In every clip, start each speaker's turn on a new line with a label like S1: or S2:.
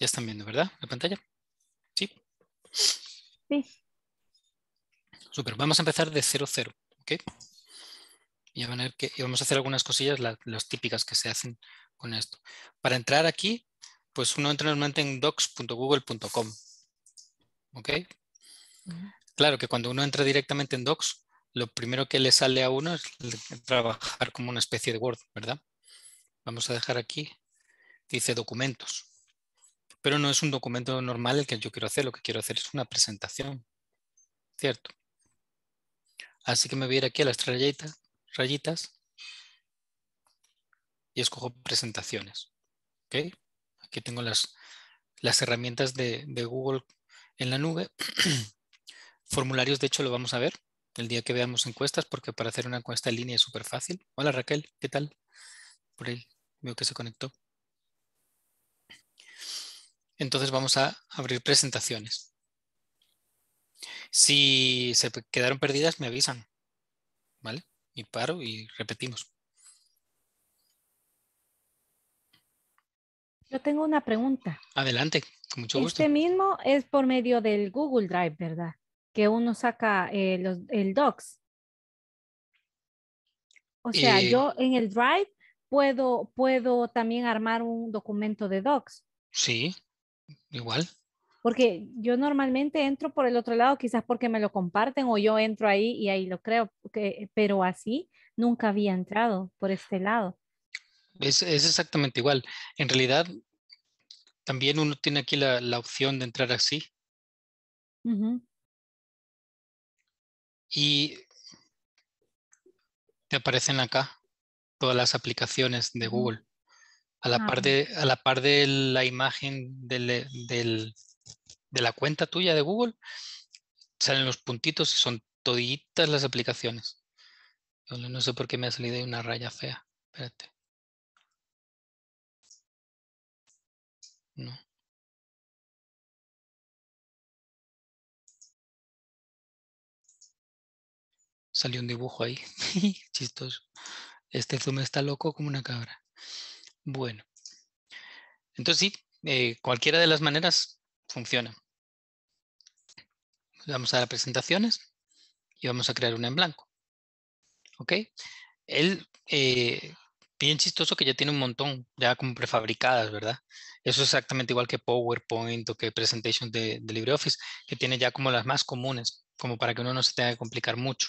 S1: Ya están viendo, ¿verdad? La pantalla.
S2: Sí. Sí.
S1: Super, vamos a empezar de 00 Y, a ver que, y vamos a hacer algunas cosillas, las típicas que se hacen con esto. Para entrar aquí, pues uno entra normalmente en docs.google.com, ¿ok? Claro que cuando uno entra directamente en docs, lo primero que le sale a uno es trabajar como una especie de Word, ¿verdad? Vamos a dejar aquí, dice documentos pero no es un documento normal el que yo quiero hacer, lo que quiero hacer es una presentación, ¿cierto? Así que me voy a ir aquí a las rayitas, y escojo presentaciones, ¿ok? Aquí tengo las, las herramientas de, de Google en la nube. Formularios, de hecho, lo vamos a ver el día que veamos encuestas, porque para hacer una encuesta en línea es súper fácil. Hola Raquel, ¿qué tal? Por ahí veo que se conectó. Entonces vamos a abrir presentaciones. Si se quedaron perdidas, me avisan. ¿Vale? Y paro y repetimos.
S3: Yo tengo una pregunta.
S1: Adelante, con mucho gusto. Este
S3: mismo es por medio del Google Drive, ¿verdad? Que uno saca eh, el Docs. O sea, eh, yo en el Drive puedo, puedo también armar un documento de Docs.
S2: Sí, igual.
S3: Porque yo normalmente entro por el otro lado, quizás porque me lo comparten o yo entro ahí y ahí lo creo, pero así nunca había entrado por este lado.
S1: Es, exactamente igual. En realidad, también uno tiene aquí la,
S2: opción de entrar así. Y te aparecen acá todas las aplicaciones
S1: de Google. Ah. a la, par, de, la imagen de la cuenta tuya de Google, salen los puntitos y son
S2: toditas las aplicaciones. no sé por qué me ha salido una raya fea. Espérate. No. Salió un dibujo ahí. Chistoso. Este zoom está loco como una
S1: cabra. Bueno, entonces sí, eh, cualquiera de las maneras funciona. Vamos a presentaciones y vamos a crear una en blanco. ¿Ok? Él, eh, bien chistoso que ya tiene un montón, ya como prefabricadas, ¿verdad? Eso es exactamente igual que PowerPoint o que Presentation de, de LibreOffice, que tiene ya como las más comunes, como para que uno no se tenga que complicar mucho.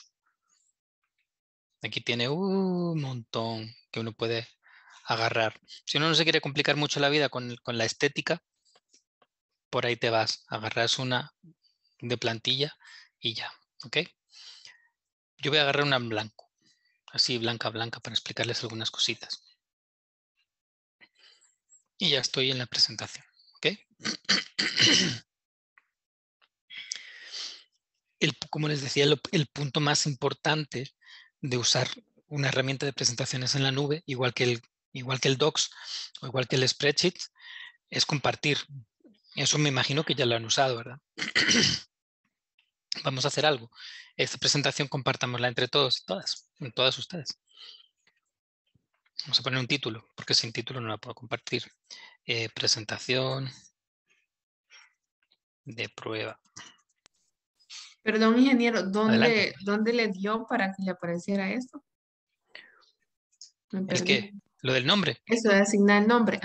S1: Aquí tiene un montón que uno puede agarrar. Si uno no se quiere complicar mucho la vida con, la estética, por ahí te vas. Agarras una de plantilla y ya. ¿Ok? Yo voy a agarrar una en blanco. Así, blanca, blanca, para explicarles algunas cositas. Y ya estoy en la presentación. como les decía, el, el punto más importante de usar una herramienta de presentaciones en la nube, igual que el, igual que el Docs o igual que el Spreadsheet, es compartir. Eso me imagino que ya lo han usado, ¿verdad? Vamos a hacer algo. Esta presentación compartámosla entre todos y todas, en todas ustedes. Vamos a poner un título, porque sin título no la puedo compartir. Eh, presentación de prueba.
S4: Perdón, ingeniero, ¿dónde, le dio para que le apareciera esto? es que lo del nombre. Eso de asignar el nombre,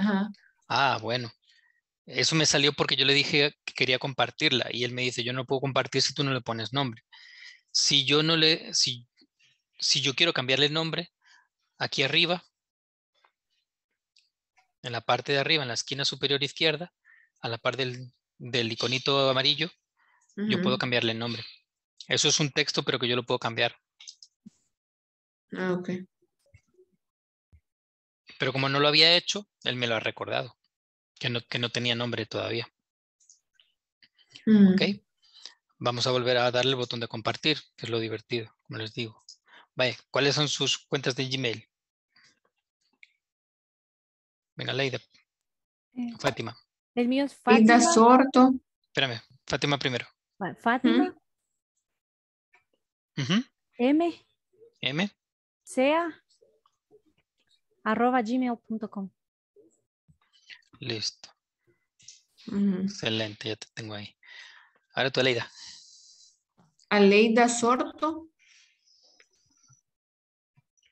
S1: Ah, bueno. Eso me salió porque yo le dije que quería compartirla y él me dice, yo no puedo compartir si tú no le pones nombre. Si yo no le, si, si yo quiero cambiarle el nombre, aquí arriba, en la parte de arriba, en la esquina superior izquierda, a la par del, del iconito amarillo, yo puedo cambiarle el nombre. Eso es un texto, pero que yo lo puedo cambiar. Ah, okay. Pero como no lo había hecho, él me lo ha recordado, que no, que no tenía nombre todavía. ¿Ok? Mm. Vamos a volver a darle el botón de compartir, que es lo divertido, como les digo. Vaya, ¿cuáles son sus cuentas de Gmail?
S2: Venga, Leida. Eh, Fátima.
S3: El mío es Fátima. Sorto.
S2: Espérame, Fátima primero.
S3: Fátima. M. M. Sea arroba gmail.com.
S1: Listo. Excelente, ya te tengo ahí. Ahora tú, Aleida.
S4: Aleida Sorto.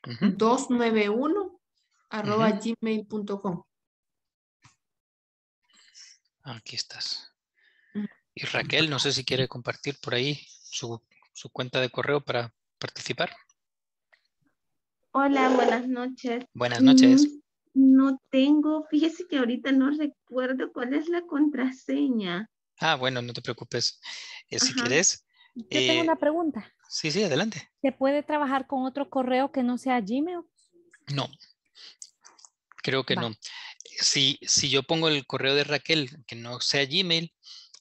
S4: 291 arroba gmail.com.
S2: Aquí estás.
S1: Y Raquel, no sé si quiere compartir por ahí su cuenta de correo para participar.
S4: Hola, buenas noches.
S1: Buenas noches.
S3: Mm, no, tengo, fíjese que ahorita no recuerdo cuál es la contraseña.
S1: Ah, bueno, no te preocupes. Eh, si quieres. Yo tengo eh, una pregunta. Sí, sí, adelante.
S3: ¿Se puede trabajar con otro correo que no sea Gmail?
S1: No, creo que no. Si, si yo pongo el correo de Raquel que no sea Gmail,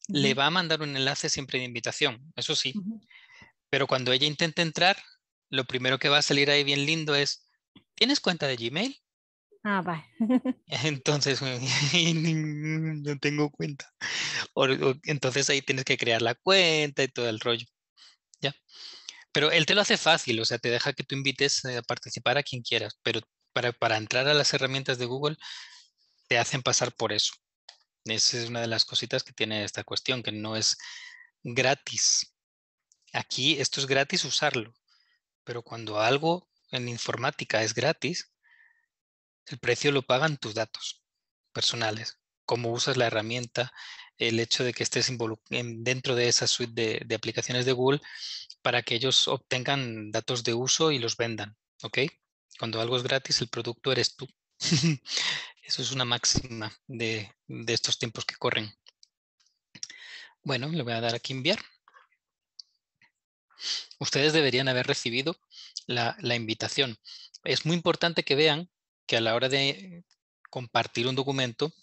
S1: le va a mandar un enlace siempre de invitación, eso sí. Pero cuando ella intente entrar, lo primero que va a salir ahí bien lindo es, ¿tienes cuenta de Gmail?
S3: Ah, va.
S1: entonces, no tengo cuenta. entonces ahí tienes que crear la cuenta y todo el rollo. ¿Ya? Pero él te lo hace fácil, o sea, te deja que tú invites eh, a participar a quien quieras, pero para, para entrar a las herramientas de Google te hacen pasar por eso. Esa es una de las cositas que tiene esta cuestión, que no es gratis. Aquí esto es gratis usarlo. Pero cuando algo en informática es gratis, el precio lo pagan tus datos personales, cómo usas la herramienta, el hecho de que estés dentro de esa suite de, aplicaciones de Google para que ellos obtengan datos de uso y los vendan. ¿Ok? Cuando algo es gratis, el producto eres tú. Eso es una máxima de, de estos tiempos que corren. Bueno, le voy a dar aquí enviar ustedes deberían haber recibido la, invitación. Es muy importante que vean que a la hora de compartir un documento,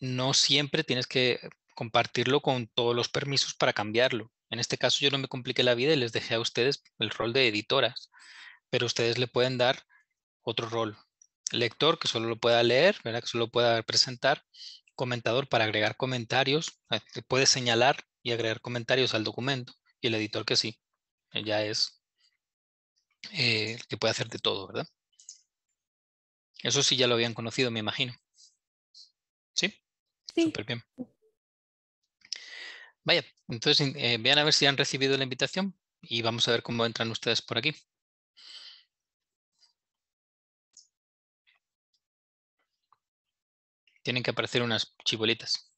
S1: no siempre tienes que compartirlo con todos los permisos para cambiarlo. En este caso yo no me compliqué la vida y les dejé a ustedes el rol de editoras, pero ustedes le pueden dar otro rol. Lector, que solo lo pueda leer, ¿verdad? que solo pueda presentar. Comentador, para agregar comentarios, eh, puede señalar y agregar comentarios al documento. Y el editor que sí, ya es eh, el que puede hacer de todo, ¿verdad? Eso sí ya lo habían conocido, me imagino. ¿Sí? Sí. Súper bien. Vaya, entonces eh, vean a ver si han recibido la invitación y vamos a ver cómo
S2: entran ustedes por aquí. Tienen que aparecer unas chibolitas.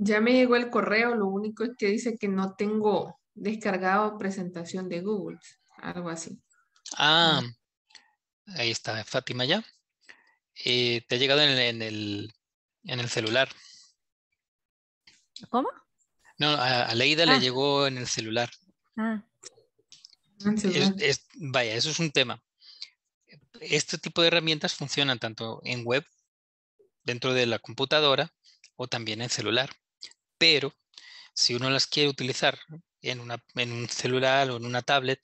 S4: Ya me llegó el correo, lo único es que dice que no tengo descargado presentación de Google, algo así.
S1: Ah, ahí está, Fátima ya. Eh, te ha llegado en el, celular. ¿Cómo? No, a, a Leida le ah. llegó en el celular. Ah. vaya, eso es un tema. Este tipo de herramientas funcionan tanto en web, dentro de la computadora, o también en celular pero si uno las quiere utilizar en, un celular o en una tablet,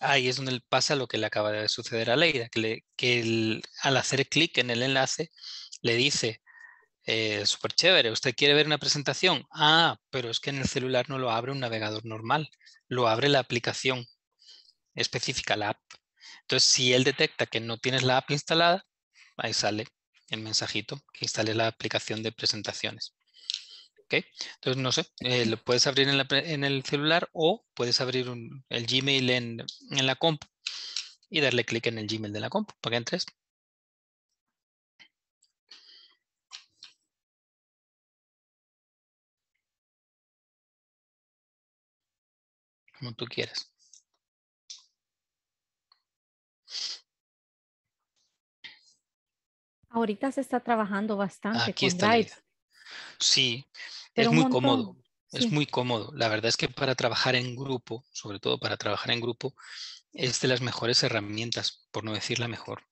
S1: ahí es donde pasa lo que le acaba de suceder a Leida, que, al hacer clic en el enlace le dice, eh, súper chévere, usted quiere ver una presentación, ah, pero es que en el celular no lo abre un navegador normal, lo abre la aplicación específica, la app. Entonces, si él detecta que no tienes la app instalada, ahí sale el mensajito que instale la aplicación de presentaciones. ¿ok? Entonces, no sé, eh, lo puedes abrir en, el celular o puedes abrir el Gmail en, la comp y darle clic en el Gmail de la comp para que entres.
S2: Como tú quieras.
S3: Ahorita se está trabajando bastante Aquí con está Drive.
S2: Sí,
S1: es muy cómodo, es muy cómodo. La verdad es que para trabajar en grupo, sobre todo para trabajar en grupo, es de las mejores herramientas, por no decir la mejor.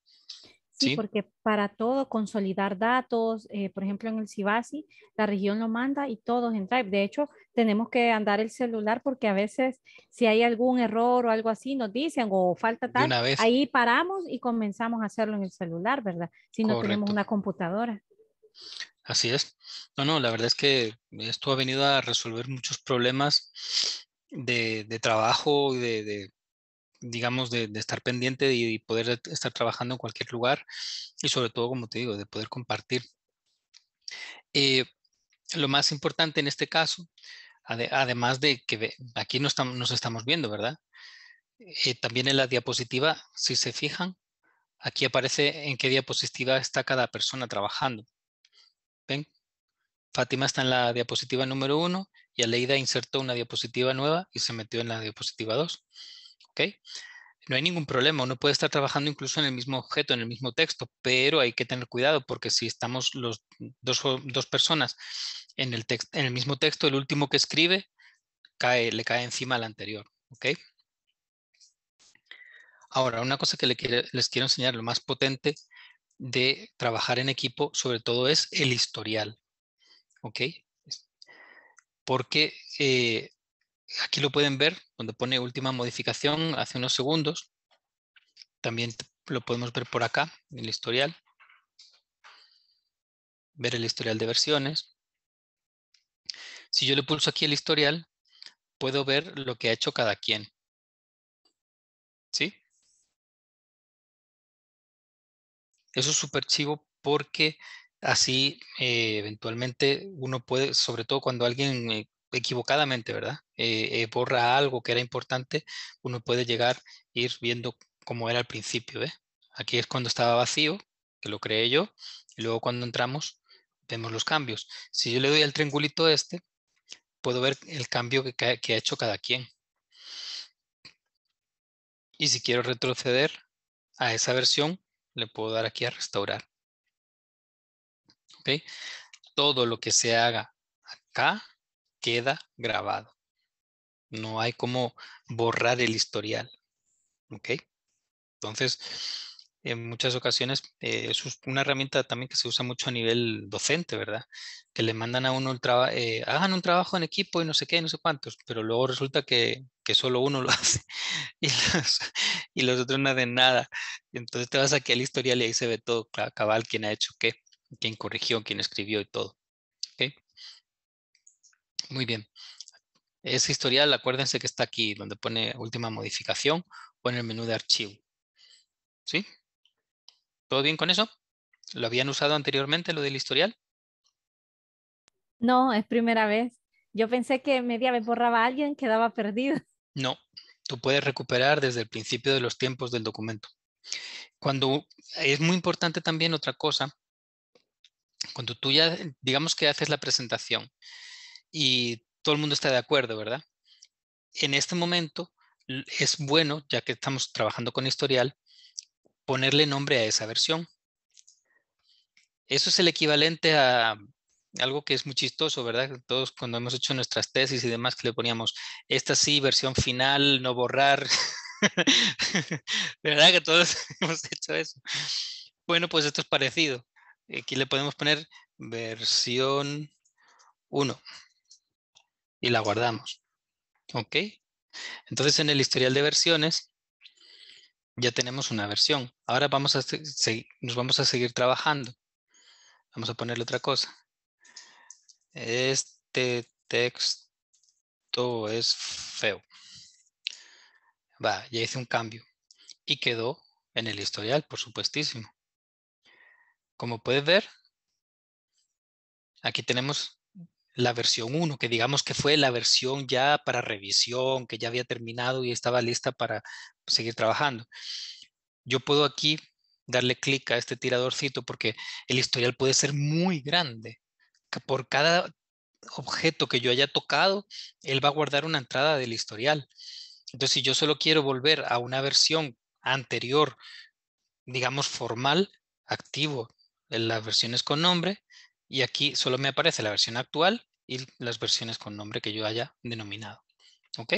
S3: Sí, porque para todo consolidar datos, eh, por ejemplo en el Cibasi, la región lo manda y todos en Drive. De hecho, tenemos que andar el celular porque a veces si hay algún error o algo así nos dicen o falta tal, ahí paramos y comenzamos a hacerlo en el celular, ¿verdad? Si no tenemos una computadora.
S1: Así es. No, no, la verdad es que esto ha venido a resolver muchos problemas de, trabajo de, digamos, de, estar pendiente y, poder estar trabajando en cualquier lugar y sobre todo, como te digo, de poder compartir. Eh, lo más importante en este caso, además de que aquí nos, estamos viendo, ¿verdad? Eh, también en la diapositiva, si se fijan, aquí aparece en qué diapositiva está cada persona trabajando. ¿Ven? Fátima está en la diapositiva número 1 y Aleida insertó una diapositiva nueva y se metió en la diapositiva 2. ¿Ok? No hay ningún problema, uno puede estar trabajando incluso en el mismo objeto, en el mismo texto, pero hay que tener cuidado porque si estamos los dos, dos personas en el, en el mismo texto, el último que escribe cae, le cae encima al anterior. ¿ok? Ahora, una cosa que les quiero, les quiero enseñar, lo más potente de trabajar en equipo, sobre todo es el historial. ¿Ok? Porque eh, aquí lo pueden ver, donde pone última modificación hace unos segundos. También lo podemos ver por acá, en el historial. Ver el historial de versiones.
S2: Si yo le pulso aquí el historial, puedo ver lo que ha hecho cada quien. ¿Sí? Eso es súper chivo porque así eh, eventualmente uno puede, sobre
S1: todo cuando alguien eh, equivocadamente, ¿verdad? Eh, borra algo que era importante, uno puede llegar, ir viendo cómo era al principio, Aquí es cuando estaba vacío, que lo creé yo, y luego cuando entramos vemos los cambios. Si yo le doy al triangulito este, puedo ver el cambio que, que ha hecho cada quien. Y si quiero retroceder a esa versión, le puedo dar aquí a restaurar. ¿Ok? Todo lo que se haga acá queda grabado. No hay como borrar el historial. ¿Ok? Entonces, en muchas ocasiones eh, es una herramienta también que se usa mucho a nivel docente, ¿verdad? Que le mandan a uno trabajo, eh, hagan un trabajo en equipo y no sé qué, no sé cuántos, pero luego resulta que que solo uno lo hace y los, otros no hacen nada. entonces te vas aquí al historial y ahí se ve todo cabal, quién ha hecho qué, quién corrigió, quién escribió y todo. Muy bien. Ese historial, acuérdense que está aquí donde pone última modificación o en el menú de archivo. ¿Sí? ¿Todo bien con eso? ¿Lo habían usado anteriormente, lo del historial?
S3: No, es primera vez. Yo pensé que media me borraba a alguien, quedaba perdido.
S1: No, tú puedes recuperar desde el principio de los tiempos del documento. Cuando es muy importante también otra cosa, cuando tú ya, digamos que haces la presentación y todo el mundo está de acuerdo, ¿verdad? En este momento es bueno, ya que estamos trabajando con historial, ponerle nombre a esa versión. Eso es el equivalente a algo que es muy chistoso, ¿verdad? Todos cuando hemos hecho nuestras tesis y demás que le poníamos, esta sí, versión final, no borrar. ¿Verdad que todos hemos hecho eso? Bueno, pues esto es parecido. Aquí le podemos poner versión 1 y la guardamos. ¿Ok? Entonces en el historial de versiones ya tenemos una versión. Ahora vamos a, nos vamos a seguir trabajando. Vamos a ponerle otra cosa. Este texto es feo. Va, ya hice un cambio y quedó en el historial, por supuestísimo. Como puedes ver, aquí tenemos la versión 1, que digamos que fue la versión ya para revisión, que ya había terminado y estaba lista para seguir trabajando. Yo puedo aquí darle clic a este tiradorcito porque el historial puede ser muy grande por cada objeto que yo haya tocado, él va a guardar una entrada del historial. Entonces, si yo solo quiero volver a una versión anterior, digamos formal, activo en las versiones con nombre, y aquí solo me aparece la versión actual y las versiones con nombre que yo haya denominado. ¿Ok?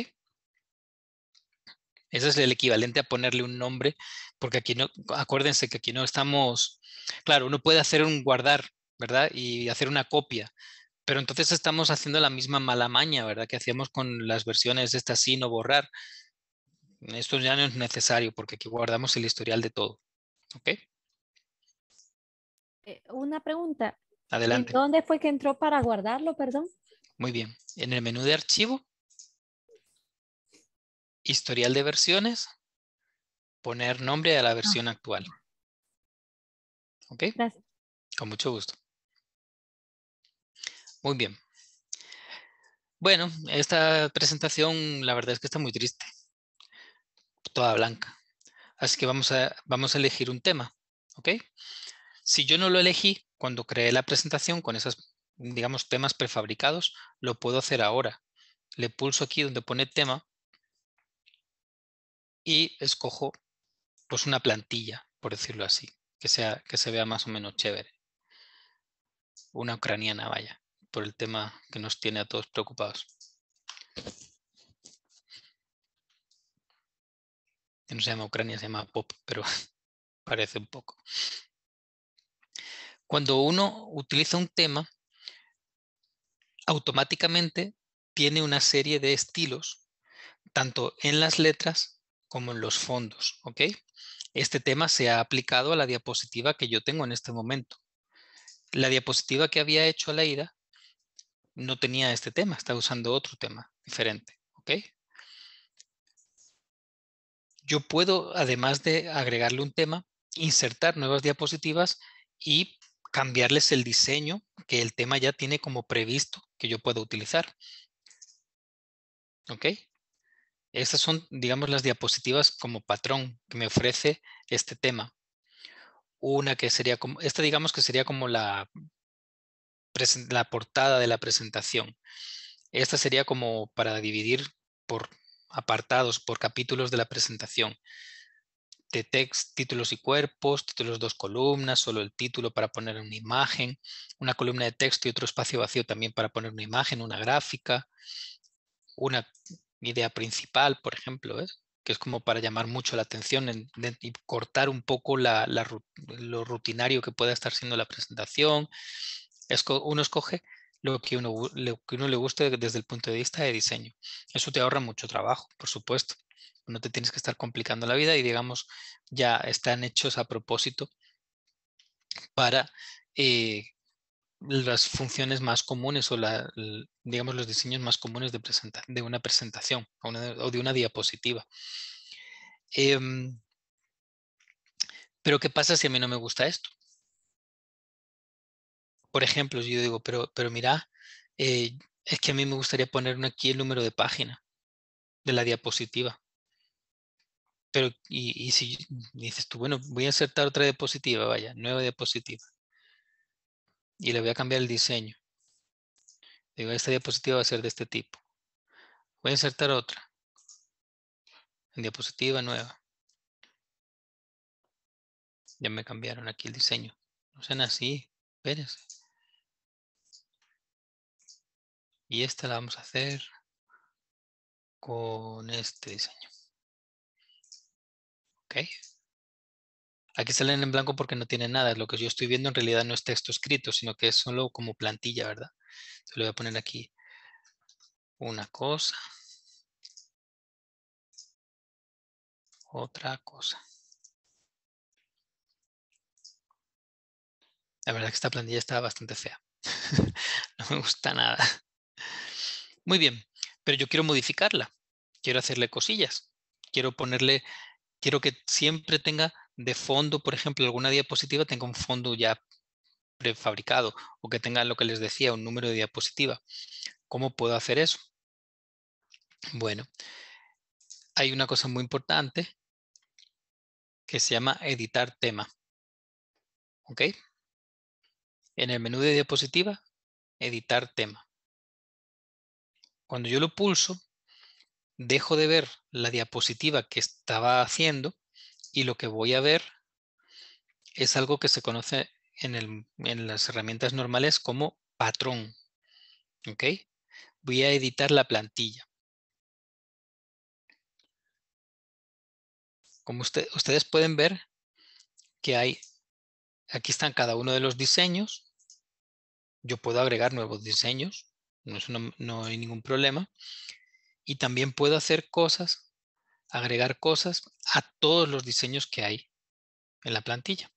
S1: Ese es el equivalente a ponerle un nombre, porque aquí no, acuérdense que aquí no estamos, claro, uno puede hacer un guardar ¿verdad? Y hacer una copia. Pero entonces estamos haciendo la misma mala maña, ¿verdad? Que hacíamos con las versiones de esta sin no borrar. Esto ya no es necesario porque aquí guardamos el historial de todo. ¿Ok?
S3: Eh, una pregunta. Adelante. ¿Dónde fue que entró para guardarlo, perdón?
S1: Muy bien. En el menú de archivo, historial de versiones, poner nombre a la versión ah. actual. ¿Ok? Gracias. Con mucho gusto. Muy bien. Bueno, esta presentación la verdad es que está muy triste. Toda blanca. Así que vamos a, vamos a elegir un tema. ¿Ok? Si yo no lo elegí cuando creé la presentación con esos, digamos, temas prefabricados, lo puedo hacer ahora. Le pulso aquí donde pone tema y escojo pues una plantilla, por decirlo así, que, sea, que se vea más o menos chévere. Una ucraniana, vaya por el tema que nos tiene a todos preocupados. no se llama Ucrania, se llama POP, pero parece un poco. Cuando uno utiliza un tema, automáticamente tiene una serie de estilos, tanto en las letras como en los fondos. Este tema se ha aplicado a la diapositiva que yo tengo en este momento. La diapositiva que había hecho a Leida no tenía este tema, estaba usando otro tema diferente. ¿Ok? Yo puedo, además de agregarle un tema, insertar nuevas diapositivas y cambiarles el diseño que el tema ya tiene como previsto que yo puedo utilizar. ¿Ok? Estas son, digamos, las diapositivas como patrón que me ofrece este tema. Una que sería como, esta digamos que sería como la la portada de la presentación. Esta sería como para dividir por apartados, por capítulos de la presentación. De text, títulos y cuerpos, títulos dos columnas, solo el título para poner una imagen, una columna de texto y otro espacio vacío también para poner una imagen, una gráfica, una idea principal, por ejemplo, que es como para llamar mucho la atención y cortar un poco lo rutinario que pueda estar siendo la presentación, uno escoge lo que uno, uno le guste desde el punto de vista de diseño. Eso te ahorra mucho trabajo, por supuesto. No te tienes que estar complicando la vida y digamos ya están hechos a propósito para eh, las funciones más comunes o digamos los diseños más comunes de, de una presentación o, de una diapositiva. Em, pero ¿qué pasa si a mí no me gusta esto? por ejemplo, yo digo, pero, pero mira, eh, es que a mí me gustaría poner aquí el número de página de la diapositiva. Pero, y, si dices tú, bueno, voy a insertar otra diapositiva, vaya, nueva diapositiva. Y le voy a cambiar el diseño. Digo, esta diapositiva va a ser de este tipo. Voy a insertar otra.
S2: Diapositiva nueva. Ya me cambiaron aquí el diseño. No sean así, espérense. Y esta la vamos a hacer con este diseño. ¿Ok? Aquí salen en blanco porque no tiene nada.
S1: Lo que yo estoy viendo en realidad no es texto escrito, sino que es solo como plantilla, ¿verdad? Entonces le voy a poner aquí
S2: una cosa. Otra cosa.
S1: La verdad que esta plantilla está bastante fea. no me gusta nada. Muy bien, pero yo quiero modificarla, quiero hacerle cosillas, quiero ponerle, quiero que siempre tenga de fondo, por ejemplo, alguna diapositiva tenga un fondo ya prefabricado o que tenga lo que les decía, un número de diapositiva. ¿Cómo puedo hacer eso? Bueno, hay una cosa muy importante que se llama editar tema. ¿Ok? En el menú de diapositiva, editar tema. Cuando yo lo pulso, dejo de ver la diapositiva que estaba haciendo y lo que voy a ver es algo que se conoce en, las herramientas normales como patrón.
S2: Voy a editar la plantilla. Como ustedes pueden ver que hay,
S1: aquí están cada uno de los diseños. Yo puedo agregar nuevos diseños no, hay ningún problema. Y también puedo hacer cosas, agregar cosas a todos los diseños que hay en la plantilla.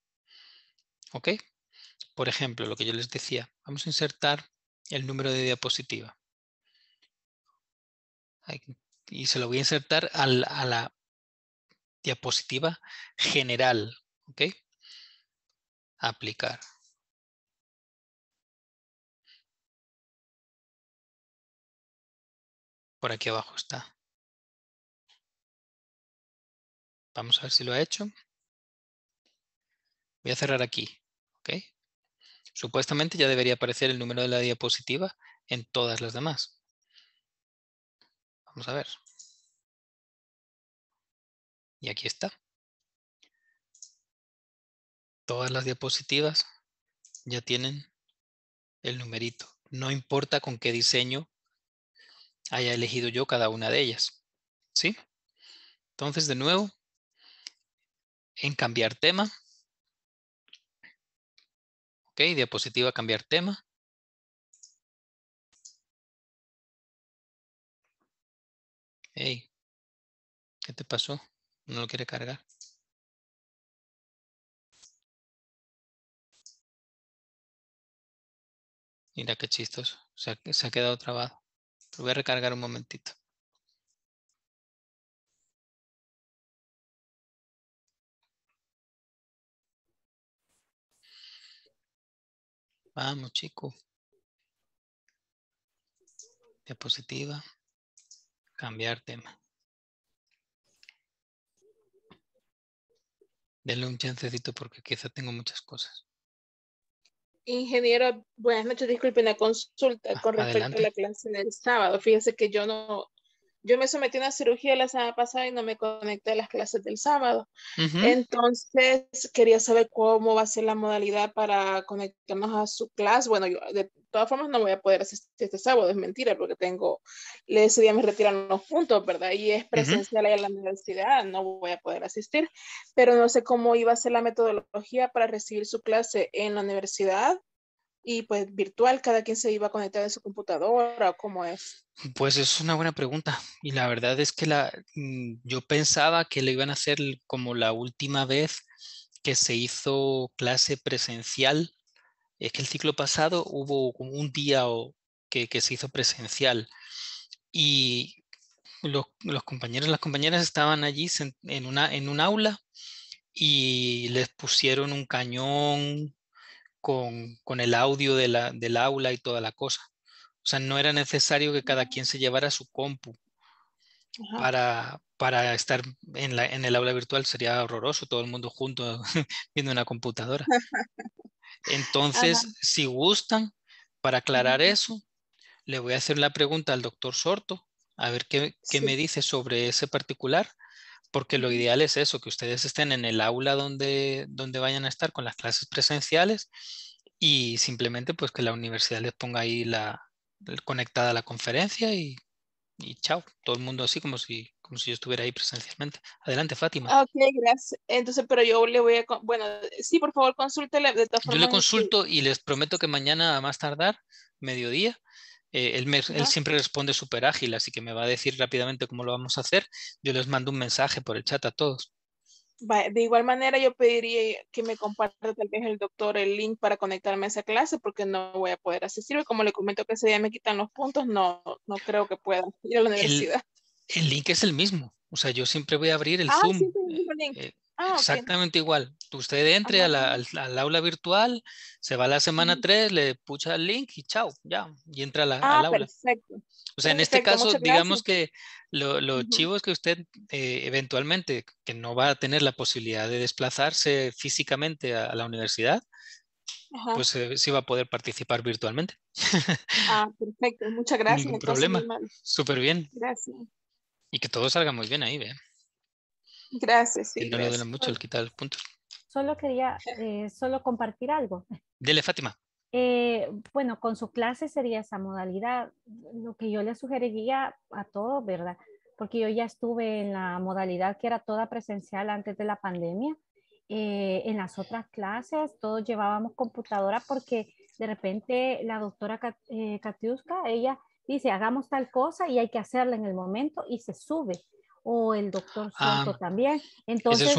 S1: ¿Ok? Por ejemplo, lo que yo les decía, vamos a insertar el número de diapositiva. Y se lo voy a insertar a la, a la
S2: diapositiva general. ¿Ok? Aplicar. Por aquí abajo está. Vamos a ver si lo ha hecho. Voy a cerrar aquí.
S1: Supuestamente ya debería aparecer el número de la diapositiva en todas
S2: las demás. Vamos a ver. Y aquí está. Todas las
S1: diapositivas ya tienen el numerito. No importa con qué diseño haya elegido yo cada una de ellas. ¿Sí?
S2: Entonces, de nuevo, en cambiar tema. Ok, diapositiva cambiar tema. Hey, ¿qué te pasó? ¿No lo quiere cargar? Mira qué chistoso. se ha quedado trabado voy a recargar un momentito. Vamos, chico. Diapositiva. Cambiar tema.
S1: Denle un chancecito porque quizá tengo muchas cosas.
S4: Ingeniero, buenas noches, disculpen la consulta con ah, respecto a la clase del sábado. Fíjese que yo no, yo me sometí a una cirugía la semana pasada y no me conecté a las clases del sábado. Entonces, quería saber cómo va a ser la modalidad para conectarnos a su clase. Bueno, yo de todas formas no voy a poder asistir este sábado, es mentira, porque tengo, ese día me retiran los puntos, ¿verdad? Y es presencial ahí en la universidad, no voy a poder asistir, pero no sé cómo iba a ser la metodología para recibir su clase en la universidad y pues virtual, cada quien se iba a conectar en su computadora, o ¿cómo es?
S1: Pues es una buena pregunta y la verdad es que la, mm, yo pensaba que le iban a hacer como la última vez que se hizo clase presencial. Es que el ciclo pasado hubo un día que, que se hizo presencial y los, compañeros las compañeras estaban allí en, una, en un aula y les pusieron un cañón, con, el audio de la, del aula y toda la cosa. O sea, no era necesario que cada quien se llevara su compu para, para estar en, la, en el aula virtual. Sería horroroso todo el mundo junto viendo una computadora. Entonces, si gustan, para aclarar eso, le voy a hacer la pregunta al doctor Sorto, a ver qué, qué me dice sobre ese particular porque lo ideal es eso, que ustedes estén en el aula donde, donde vayan a estar con las clases presenciales y simplemente pues que la universidad les ponga ahí la, conectada a la conferencia y, y chao, todo el mundo así como si, como si yo estuviera ahí presencialmente. Adelante, Fátima.
S4: Ah, ok, gracias. Entonces, pero yo le voy a, bueno, sí, por favor, consulte De todas formas, yo le este, consulto
S1: y les prometo que mañana a más tardar, mediodía, eh, él, siempre responde súper ágil, así que me va a decir rápidamente cómo lo vamos a hacer. Yo les mando un mensaje por el chat a todos.
S4: De igual manera, yo pediría que me comparta tal vez el doctor el link para conectarme a esa clase porque no voy a poder asistir. Como le comento que ese día me quitan los puntos, no, no creo que pueda ir a la universidad.
S1: El, link es el mismo. O sea, yo siempre voy a abrir el ah, Zoom.
S4: link. Eh, Ah, Exactamente
S1: igual. Usted entre al, aula virtual, se va a la semana 3, le pucha el link y chao, ya, y entra la, ah,
S3: perfecto. O sea, en este caso, digamos que
S1: lo, chivo es que usted eh, eventualmente, que no va a tener la posibilidad de desplazarse físicamente a, la universidad, pues eh, sí va a poder participar virtualmente.
S4: ah, perfecto, muchas gracias. Ningún problema,
S1: súper bien. Gracias. Y que todo salga muy bien ahí, ¿ve?
S3: Gracias. no mucho el quitar el punto. Solo quería eh, solo compartir algo. Dele, Fátima. Eh, bueno, con su clase sería esa modalidad. Lo que yo le sugeriría a todos, ¿verdad? Porque yo ya estuve en la modalidad que era toda presencial antes de la pandemia. Eh, en las otras clases todos llevábamos computadora porque de repente la doctora Katiuska, ella dice, hagamos tal cosa y hay que hacerla en el momento y se sube o el doctor ah, Soto también. Entonces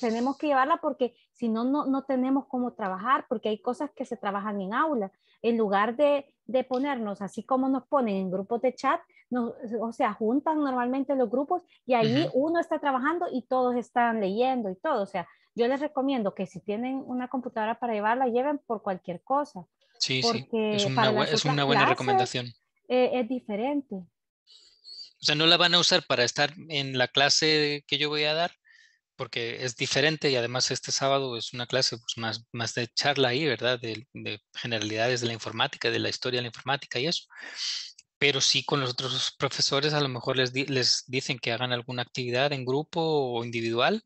S3: tenemos que llevarla porque si no, no tenemos cómo trabajar, porque hay cosas que se trabajan en aula. En lugar de, de ponernos así como nos ponen en grupos de chat, o sea, juntan normalmente los grupos y ahí uno está trabajando y todos están leyendo y todo. O sea, yo les recomiendo que si tienen una computadora para llevarla, lleven por cualquier cosa. Sí, sí, es una, es una buena recomendación. Eh, es diferente
S1: sea, no la van a usar para estar en la clase que yo voy a dar, porque es diferente y además este sábado es una clase pues, más, más de charla ahí, ¿verdad? De, generalidades de la informática, de la historia de la informática y eso. Pero sí con los otros profesores a lo mejor les, les dicen que hagan alguna actividad en grupo o individual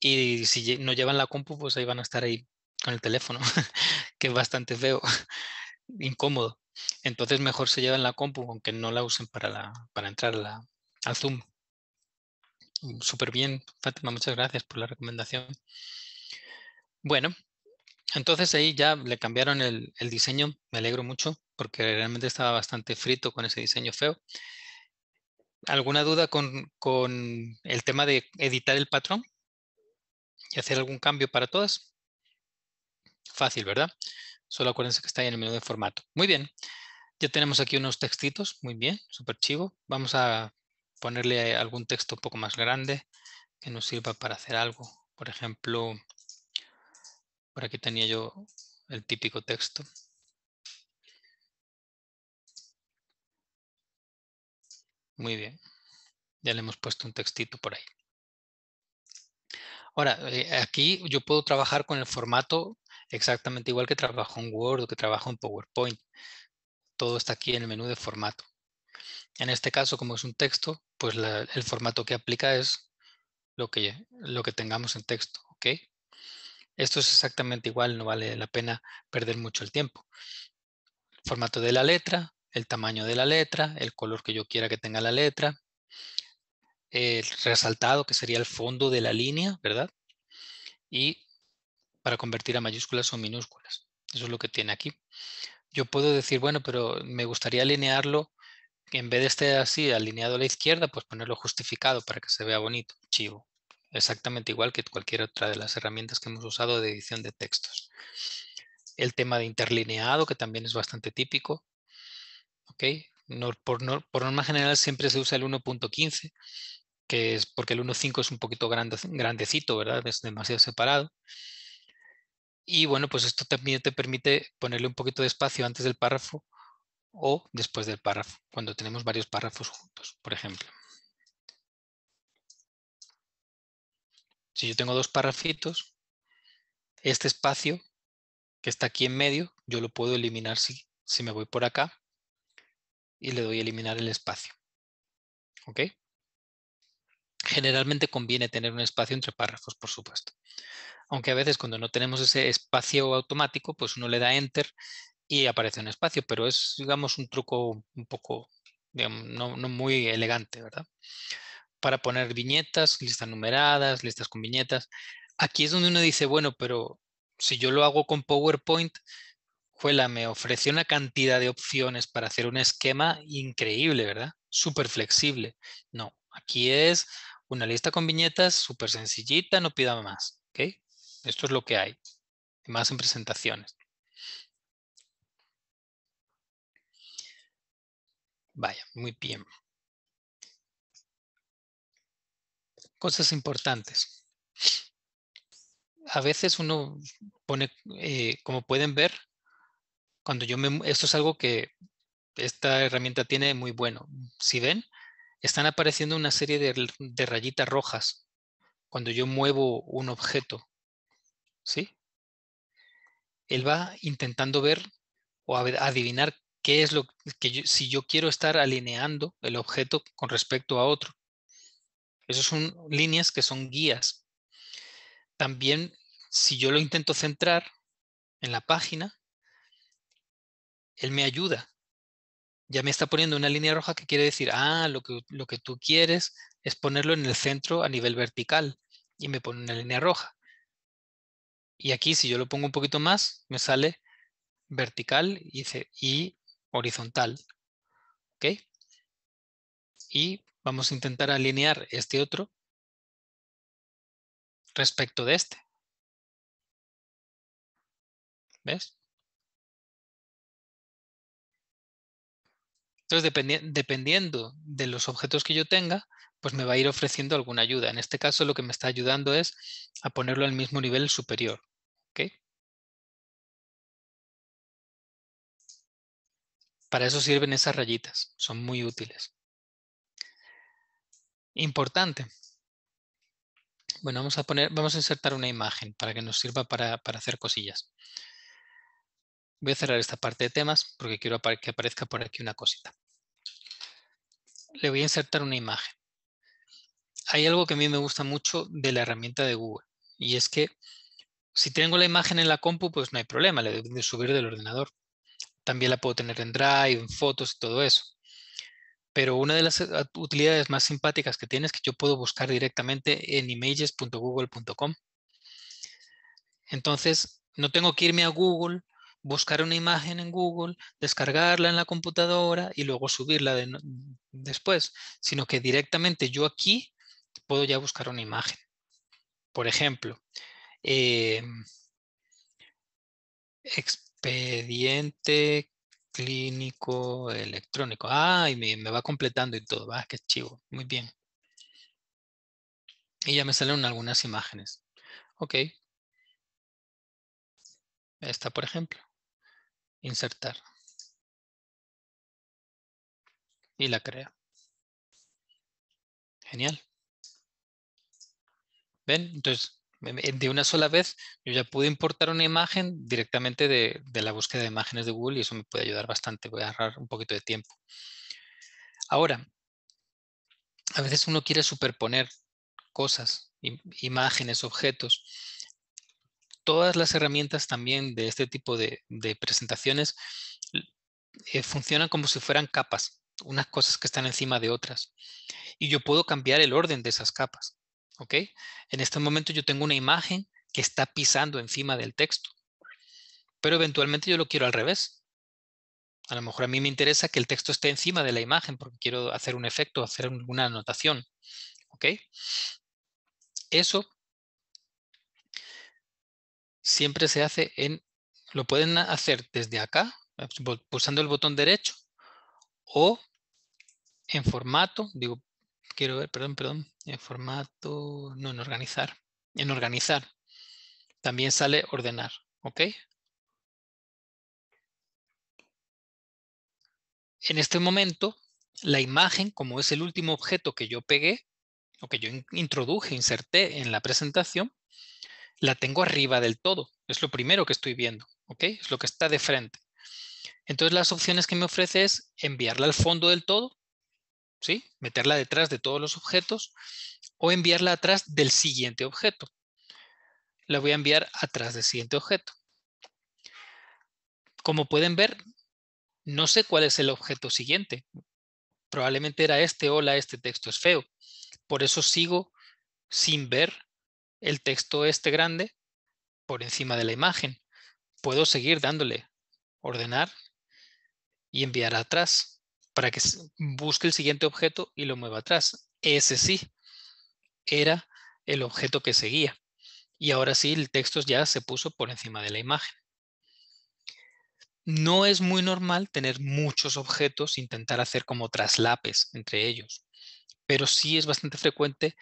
S1: y si no llevan la compu, pues ahí van a estar ahí con el teléfono, que es bastante feo, incómodo. Entonces mejor se llevan la compu, aunque no la usen para, la, para entrar al Zoom. Mm, súper bien, Fátima, muchas gracias por la recomendación. Bueno, entonces ahí ya le cambiaron el, el, diseño, me alegro mucho porque realmente estaba bastante frito con ese diseño feo. ¿Alguna duda con, con el tema de editar el patrón y hacer algún cambio para todas? Fácil, ¿verdad? Solo acuérdense que está ahí en el menú de formato. Muy bien. Ya tenemos aquí unos textitos. Muy bien. Súper chivo. Vamos a ponerle algún texto un poco más grande que nos sirva para hacer algo. Por ejemplo, por aquí tenía yo
S2: el típico texto. Muy bien. Ya le hemos puesto un textito por ahí.
S1: Ahora, eh, aquí yo puedo trabajar con el formato exactamente igual que trabajo en Word o que trabajo en PowerPoint. Todo está aquí en el menú de formato. En este caso, como es un texto, pues el formato que aplica es lo que, lo que tengamos en texto. ¿ok? Esto es exactamente igual, no vale la pena perder mucho el tiempo. formato de la letra, el tamaño de la letra, el color que yo quiera que tenga la letra, el resaltado que sería el fondo de la línea, ¿verdad? Y para convertir a mayúsculas o minúsculas. Eso es lo que tiene aquí. Yo puedo decir, bueno, pero me gustaría alinearlo, en vez de estar así alineado a la izquierda, pues ponerlo justificado para que se vea bonito, chivo. Exactamente igual que cualquier otra de las herramientas que hemos usado de edición de textos. El tema de interlineado, que también es bastante típico. ok, por, norma general siempre se usa el 1.15, que es porque el 1.5 es un poquito grande, grandecito, ¿verdad? Es demasiado separado. Y bueno, pues esto también te permite ponerle un poquito de espacio antes del párrafo o después del párrafo, cuando tenemos varios párrafos juntos, por ejemplo. Si yo tengo dos párrafitos, este espacio que está aquí en medio, yo lo puedo eliminar si, si me voy por acá y le doy a eliminar el espacio. ¿Ok? Generalmente conviene tener un espacio entre párrafos, por supuesto. Aunque a veces cuando no tenemos ese espacio automático, pues uno le da enter y aparece un espacio, pero es, digamos, un truco un poco, digamos, no, muy elegante, ¿verdad? Para poner viñetas, listas numeradas, listas con viñetas. Aquí es donde uno dice, bueno, pero si yo lo hago con PowerPoint, Juela me ofrece una cantidad de opciones para hacer un esquema increíble, ¿verdad? Súper flexible. No, aquí es una lista con viñetas súper sencillita, no pida más. ¿okay? Esto es lo que hay, más en presentaciones.
S2: Vaya, muy bien. Cosas
S1: importantes. A veces uno pone, eh, como pueden ver, cuando yo me, esto es algo que esta herramienta tiene muy bueno. Si ven, están apareciendo una serie de, rayitas rojas cuando yo muevo un objeto. ¿Sí? Él va intentando ver o adivinar qué es lo que si yo quiero estar alineando el objeto con respecto a otro. Esas son líneas que son guías. También, si yo lo intento centrar en la página, él me ayuda ya me está poniendo una línea roja que quiere decir, ah, lo que, lo que tú quieres es ponerlo en el centro a nivel vertical y me pone una línea roja. Y aquí si yo lo pongo un poquito más, me sale vertical y, y horizontal.
S2: ¿Ok? Y vamos a intentar alinear este otro respecto de este. ¿Ves?
S1: dependiendo de los objetos que yo tenga, pues me va a ir ofreciendo alguna ayuda. En este caso,
S2: lo que me está ayudando es a ponerlo al mismo nivel superior. Para eso sirven esas rayitas, son muy útiles. Importante.
S1: Bueno, vamos a, poner, vamos a insertar una imagen para que nos sirva para, para hacer cosillas voy a cerrar esta parte de temas porque quiero que aparezca por aquí una cosita le voy a insertar una imagen. Hay algo que a mí me gusta mucho de la herramienta de Google y es que si tengo la imagen en la compu, pues no hay problema, le debo subir del ordenador. También la puedo tener en Drive, en fotos y todo eso. Pero una de las eh, utilidades más simpáticas que tiene es que yo puedo buscar directamente en images.google.com. Entonces, no tengo que irme a Google buscar una imagen en Google, descargarla en la computadora y luego subirla después, sino que directamente yo aquí puedo ya buscar una imagen. Por ejemplo, eh, expediente clínico electrónico. Ah, me, va completando y todo. qué chivo. Muy bien. Y
S2: ya me salen algunas imágenes. Ok. Esta, por ejemplo insertar. Y la crea. Genial.
S1: ¿Ven? Entonces, de una sola vez, yo ya pude importar una imagen directamente de, la búsqueda de imágenes de Google y eso me puede ayudar bastante. Voy a ahorrar un poquito de tiempo. Ahora, a veces uno quiere superponer cosas, imágenes, objetos todas las herramientas también de este tipo de, presentaciones eh, funcionan como si fueran capas, unas cosas que están encima de otras. Y yo puedo cambiar el orden de esas capas. ¿ok? En este momento yo tengo una imagen que está pisando encima del texto, pero eventualmente yo lo quiero al revés. A lo mejor a mí me interesa que el texto esté encima de la imagen porque quiero hacer un efecto, hacer una anotación. ¿ok? Eso siempre se hace en, lo pueden hacer desde acá, pulsando el botón derecho o en formato, digo, quiero ver, perdón, perdón, en formato, no, en organizar, en organizar. También sale ordenar, ¿ok? En este momento, la imagen, como es el último objeto que yo pegué, o que yo introduje, inserté en la presentación, la tengo arriba del todo. Es lo primero que estoy viendo, ¿ok? Es lo que está de frente. Entonces las opciones que me ofrece es enviarla al fondo del todo, ¿sí? Meterla detrás de todos los objetos o enviarla atrás del siguiente objeto. La voy a enviar atrás del siguiente objeto. Como pueden ver, no sé cuál es el objeto siguiente. Probablemente era este, hola, este texto es feo. Por eso sigo sin ver el texto este grande por encima de la imagen. Puedo seguir dándole ordenar y enviar atrás para que busque el siguiente objeto y lo mueva atrás. Ese sí era el objeto que seguía. Y ahora sí, el texto ya se puso por encima de la imagen. No es muy normal tener muchos objetos, intentar hacer como traslapes entre ellos, pero sí es bastante frecuente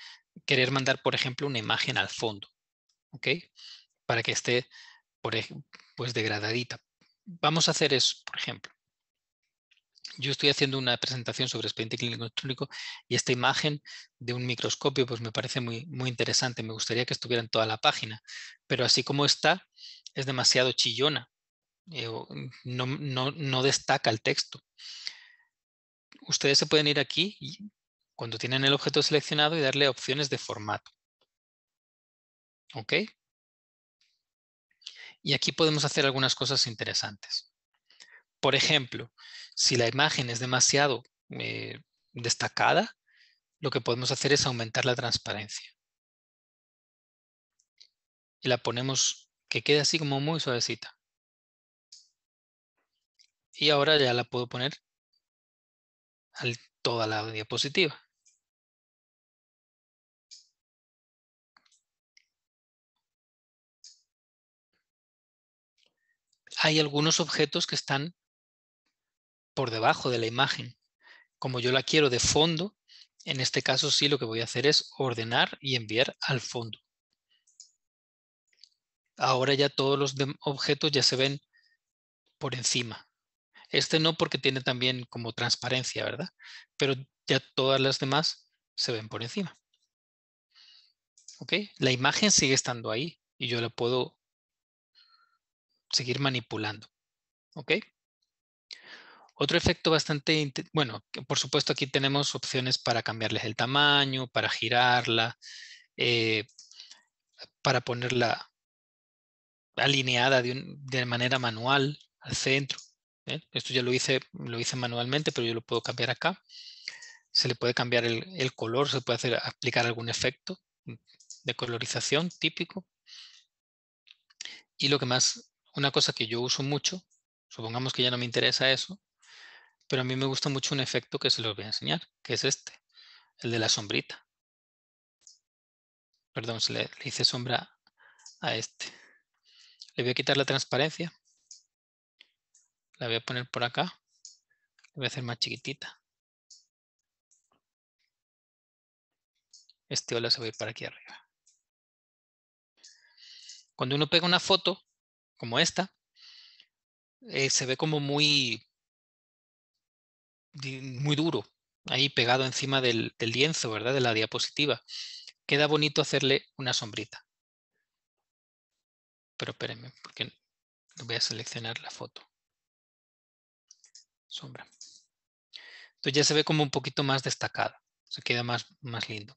S1: querer mandar, por ejemplo, una imagen al fondo, ¿ok? Para que esté, por, pues, degradadita. Vamos a hacer eso, por ejemplo. Yo estoy haciendo una presentación sobre expediente clínico electrónico y esta imagen de un microscopio pues me parece muy, muy interesante. Me gustaría que estuviera en toda la página, pero así como está, es demasiado chillona. Eh, no, no, no destaca el texto ustedes se pueden ir aquí cuando tienen el objeto seleccionado y darle opciones de formato. ¿Ok? Y aquí podemos hacer algunas cosas interesantes. Por ejemplo, si la imagen es demasiado eh, destacada, lo que podemos hacer es aumentar la transparencia.
S2: Y la ponemos que quede así como muy suavecita. Y ahora ya la puedo poner a toda la diapositiva. hay algunos objetos que están por debajo de la imagen.
S1: Como yo la quiero de fondo, en este caso sí lo que voy a hacer es ordenar y enviar al fondo. Ahora ya todos los objetos ya se ven por encima. Este no porque tiene también como transparencia, ¿verdad? Pero ya todas las demás se ven por encima. ¿Ok? La imagen sigue estando ahí y yo la puedo seguir manipulando. ¿Ok? Otro efecto bastante, bueno, por supuesto aquí tenemos opciones para cambiarles el tamaño, para girarla, eh, para ponerla alineada de, manera manual al centro. ¿eh? Esto ya lo hice, lo hice manualmente, pero yo lo puedo cambiar acá. Se le puede cambiar el, el color, se puede hacer, aplicar algún efecto de colorización típico. Y lo que más una cosa que yo uso mucho, supongamos que ya no me interesa eso, pero a mí me gusta mucho un efecto que se los voy a enseñar, que es este, el de la sombrita. Perdón, se le, hice sombra a este. Le voy a quitar la transparencia.
S2: La voy a poner por acá. le voy a hacer más chiquitita. Este hola se va a ir para aquí arriba. Cuando uno pega una foto, como esta, eh, se ve como muy, muy
S1: duro, ahí pegado encima del, lienzo, ¿verdad? De la diapositiva. Queda bonito
S2: hacerle una sombrita. Pero espérenme, porque voy a seleccionar la foto. Sombra. Entonces
S1: ya se ve como un poquito más destacada. Se queda más, más lindo.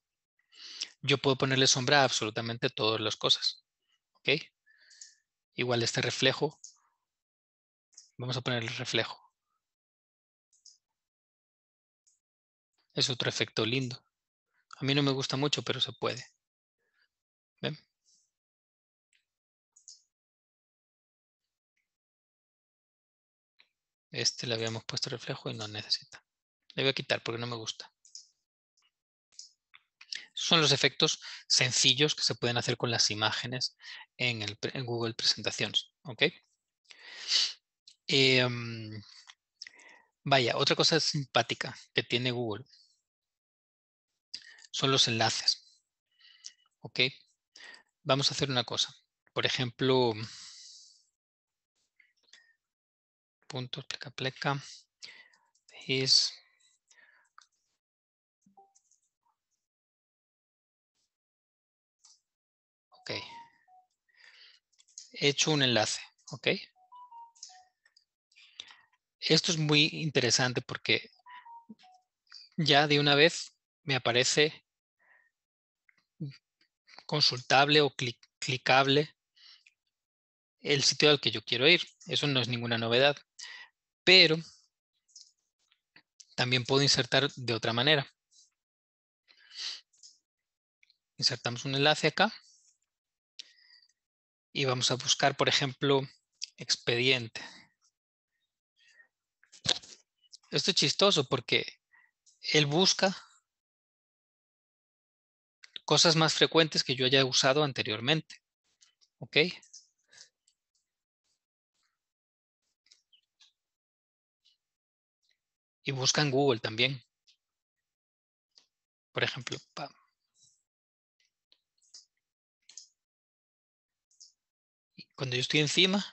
S1: Yo puedo ponerle sombra a absolutamente todas las cosas. ¿Ok? igual este reflejo.
S2: Vamos a poner el reflejo. Es otro efecto lindo. A mí no me gusta mucho, pero se puede. ¿Ven? Este le habíamos puesto reflejo y no necesita.
S1: Le voy a quitar porque no me gusta son los efectos sencillos que se pueden hacer con las imágenes en, el, Google Presentaciones. ¿okay? Em, vaya, otra cosa simpática que tiene Google son los enlaces. Vamos a hacer una cosa. Por ejemplo,
S2: punto, pleca, pleca, He hecho un enlace. Ok.
S1: Esto es muy interesante porque ya de una vez me aparece consultable o clicable el sitio al que yo quiero ir. Eso no es ninguna novedad. Pero también puedo insertar de otra manera. Insertamos un enlace acá y vamos a buscar, por ejemplo, expediente. Esto es chistoso porque él busca cosas más frecuentes que yo haya usado anteriormente. ¿Ok?
S2: Y busca en Google también. Por ejemplo, cuando yo estoy encima,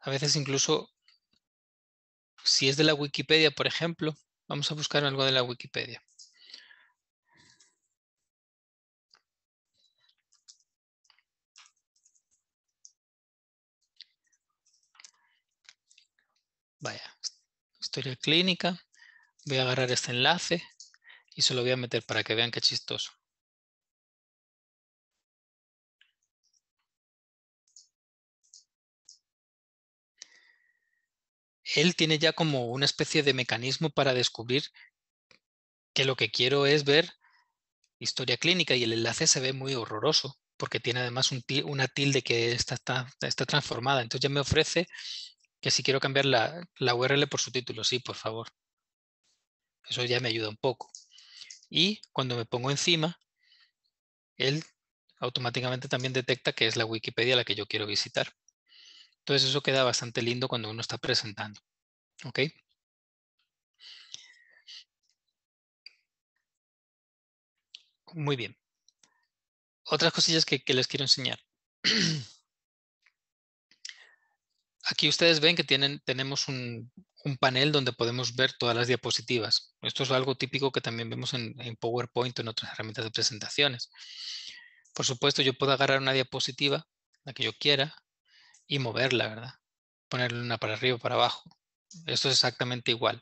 S1: a veces incluso, si es de la Wikipedia, por ejemplo, vamos
S2: a buscar algo de la Wikipedia. Vaya, historia clínica. Voy a agarrar este enlace y se lo voy a meter para que vean qué chistoso. él tiene ya como una especie de mecanismo para descubrir
S1: que lo que quiero es ver historia clínica y el enlace se ve muy horroroso porque tiene además una tilde que está, transformada. Entonces ya me ofrece que si quiero cambiar la URL por su título, sí, por favor. Eso ya me ayuda un poco. Y cuando me pongo encima, él automáticamente también detecta que es la Wikipedia la que yo quiero visitar. Entonces eso queda bastante lindo cuando uno está presentando.
S2: ¿Ok? Muy bien. Otras cosillas que, les quiero enseñar.
S1: Aquí ustedes ven que tienen, tenemos un, panel donde podemos ver todas las diapositivas. Esto es algo típico que también vemos en, en PowerPoint o en otras herramientas de presentaciones. Por supuesto, yo puedo agarrar una diapositiva, la que yo quiera, y moverla, ¿verdad? Ponerle una para arriba, o para abajo. Esto es exactamente igual.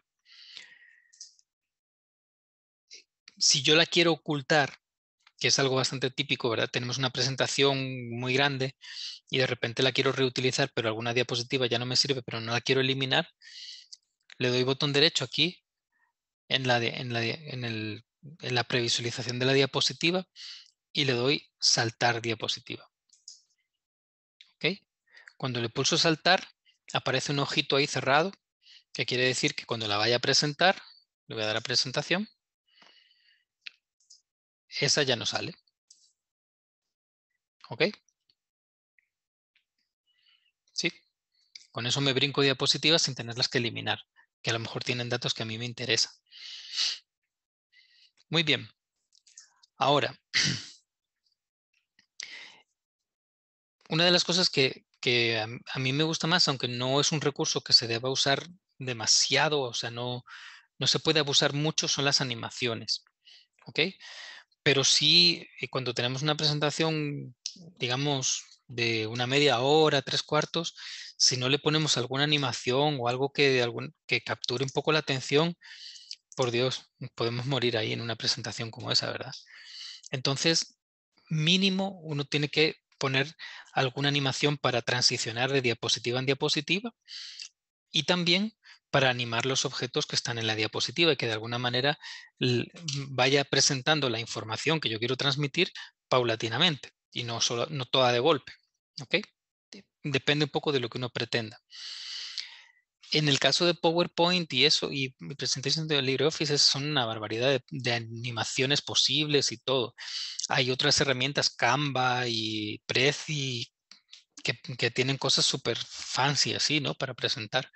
S1: Si yo la quiero ocultar, que es algo bastante típico, ¿verdad? Tenemos una presentación muy grande y de repente la quiero reutilizar, pero alguna diapositiva ya no me sirve, pero no la quiero eliminar, le doy botón derecho aquí en la, en la previsualización de la diapositiva y le doy saltar diapositiva. Cuando le pulso saltar, aparece un ojito ahí cerrado, que quiere decir que cuando la vaya a presentar, le voy a dar a presentación, esa ya no sale. ¿Ok? Sí. Con eso me brinco diapositivas sin tenerlas que eliminar, que a lo mejor tienen datos que a mí me interesan. Muy bien. Ahora, una de las cosas que que a, mí me gusta más, aunque no es un recurso que se deba usar demasiado, o sea, no, no se puede abusar mucho, son las animaciones. ¿Ok? Pero sí, eh, cuando tenemos una presentación, digamos, de una media hora, tres cuartos, si no le ponemos alguna animación o algo que, de algún, que capture un poco la atención, por Dios, podemos morir ahí en una presentación como esa, ¿verdad? Entonces, mínimo uno tiene que poner alguna animación para transicionar de diapositiva en diapositiva y también para animar los objetos que están en la diapositiva y que de alguna manera vaya presentando la información que yo quiero transmitir paulatinamente y no, solo, no toda de golpe. Depende un poco de lo que uno pretenda en el caso de PowerPoint y eso, y mi presentación de LibreOffice son una barbaridad de, animaciones posibles y todo. Hay otras herramientas, Canva y Prezi, que, tienen cosas súper fancy así, ¿no? Para presentar.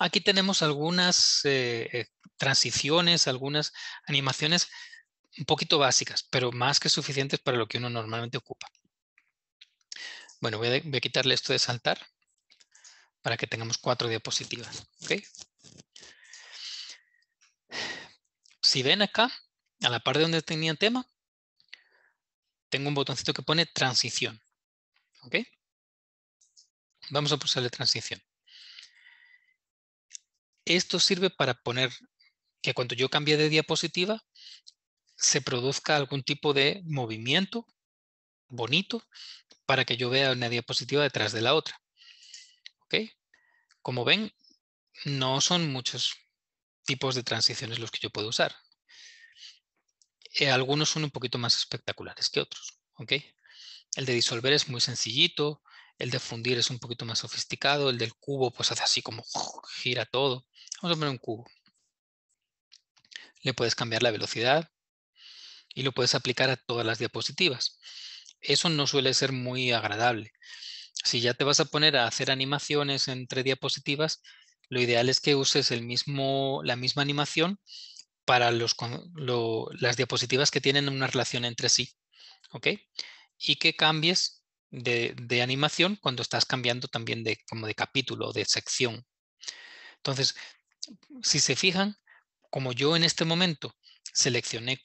S1: Aquí tenemos algunas eh, eh, transiciones, algunas animaciones un poquito básicas, pero más que suficientes para lo que uno normalmente ocupa. Bueno, voy a quitarle esto de saltar para que tengamos cuatro diapositivas. Si ven acá, a la parte donde tenía tema, tengo un botoncito que pone transición. Vamos a pulsarle transición. Esto sirve para poner que cuando yo cambie de diapositiva se produzca algún tipo de movimiento bonito para que yo vea una diapositiva detrás de la otra. Como ven, no son muchos tipos de transiciones los que yo puedo usar. Eh, algunos son un poquito más espectaculares que otros. El de disolver es muy sencillito, el de fundir es un poquito más sofisticado, el del cubo pues hace así como gira todo. Vamos a poner un cubo. Le puedes cambiar la velocidad y lo puedes aplicar a todas las diapositivas. Eso no suele ser muy agradable si ya te vas a poner a hacer animaciones entre diapositivas, lo ideal es que uses el mismo, la misma animación para los, las diapositivas que tienen una relación entre sí. ¿ok? Y que cambies de, animación cuando estás cambiando también de, como de capítulo, de sección. Entonces, si se fijan, como yo en este momento seleccioné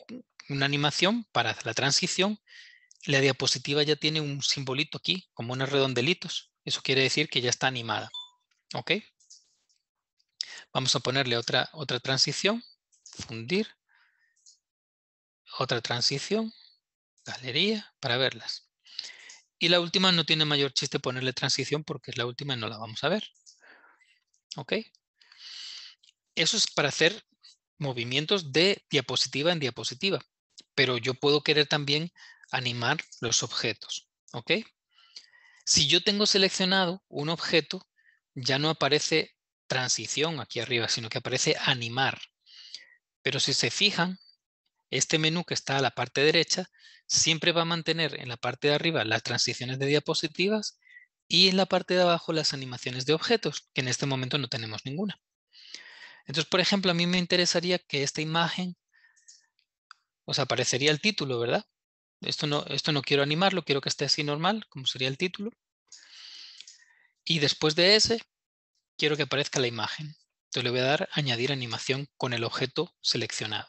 S1: una animación para la transición, la diapositiva ya tiene un simbolito aquí, como unos redondelitos. Eso quiere decir que ya está animada. ¿Ok? Vamos a ponerle otra, otra transición, fundir, otra transición, galería, para verlas. Y la última no tiene mayor chiste ponerle transición porque es la última y no la vamos a ver. ¿Ok? Eso es para hacer movimientos de diapositiva en diapositiva. Pero yo puedo querer también animar los objetos. ¿Ok? Si yo tengo seleccionado un objeto, ya no aparece transición aquí arriba, sino que aparece animar. Pero si se fijan, este menú que está a la parte derecha siempre va a mantener en la parte de arriba las transiciones de diapositivas y en la parte de abajo las animaciones de objetos, que en este momento no tenemos ninguna. Entonces, por ejemplo, a mí me interesaría que esta imagen os aparecería el título, ¿verdad? Esto no, quiero animarlo, quiero que esté así normal, como sería el título. Y después de ese, quiero que aparezca la imagen. Entonces le voy a dar añadir animación con el objeto seleccionado.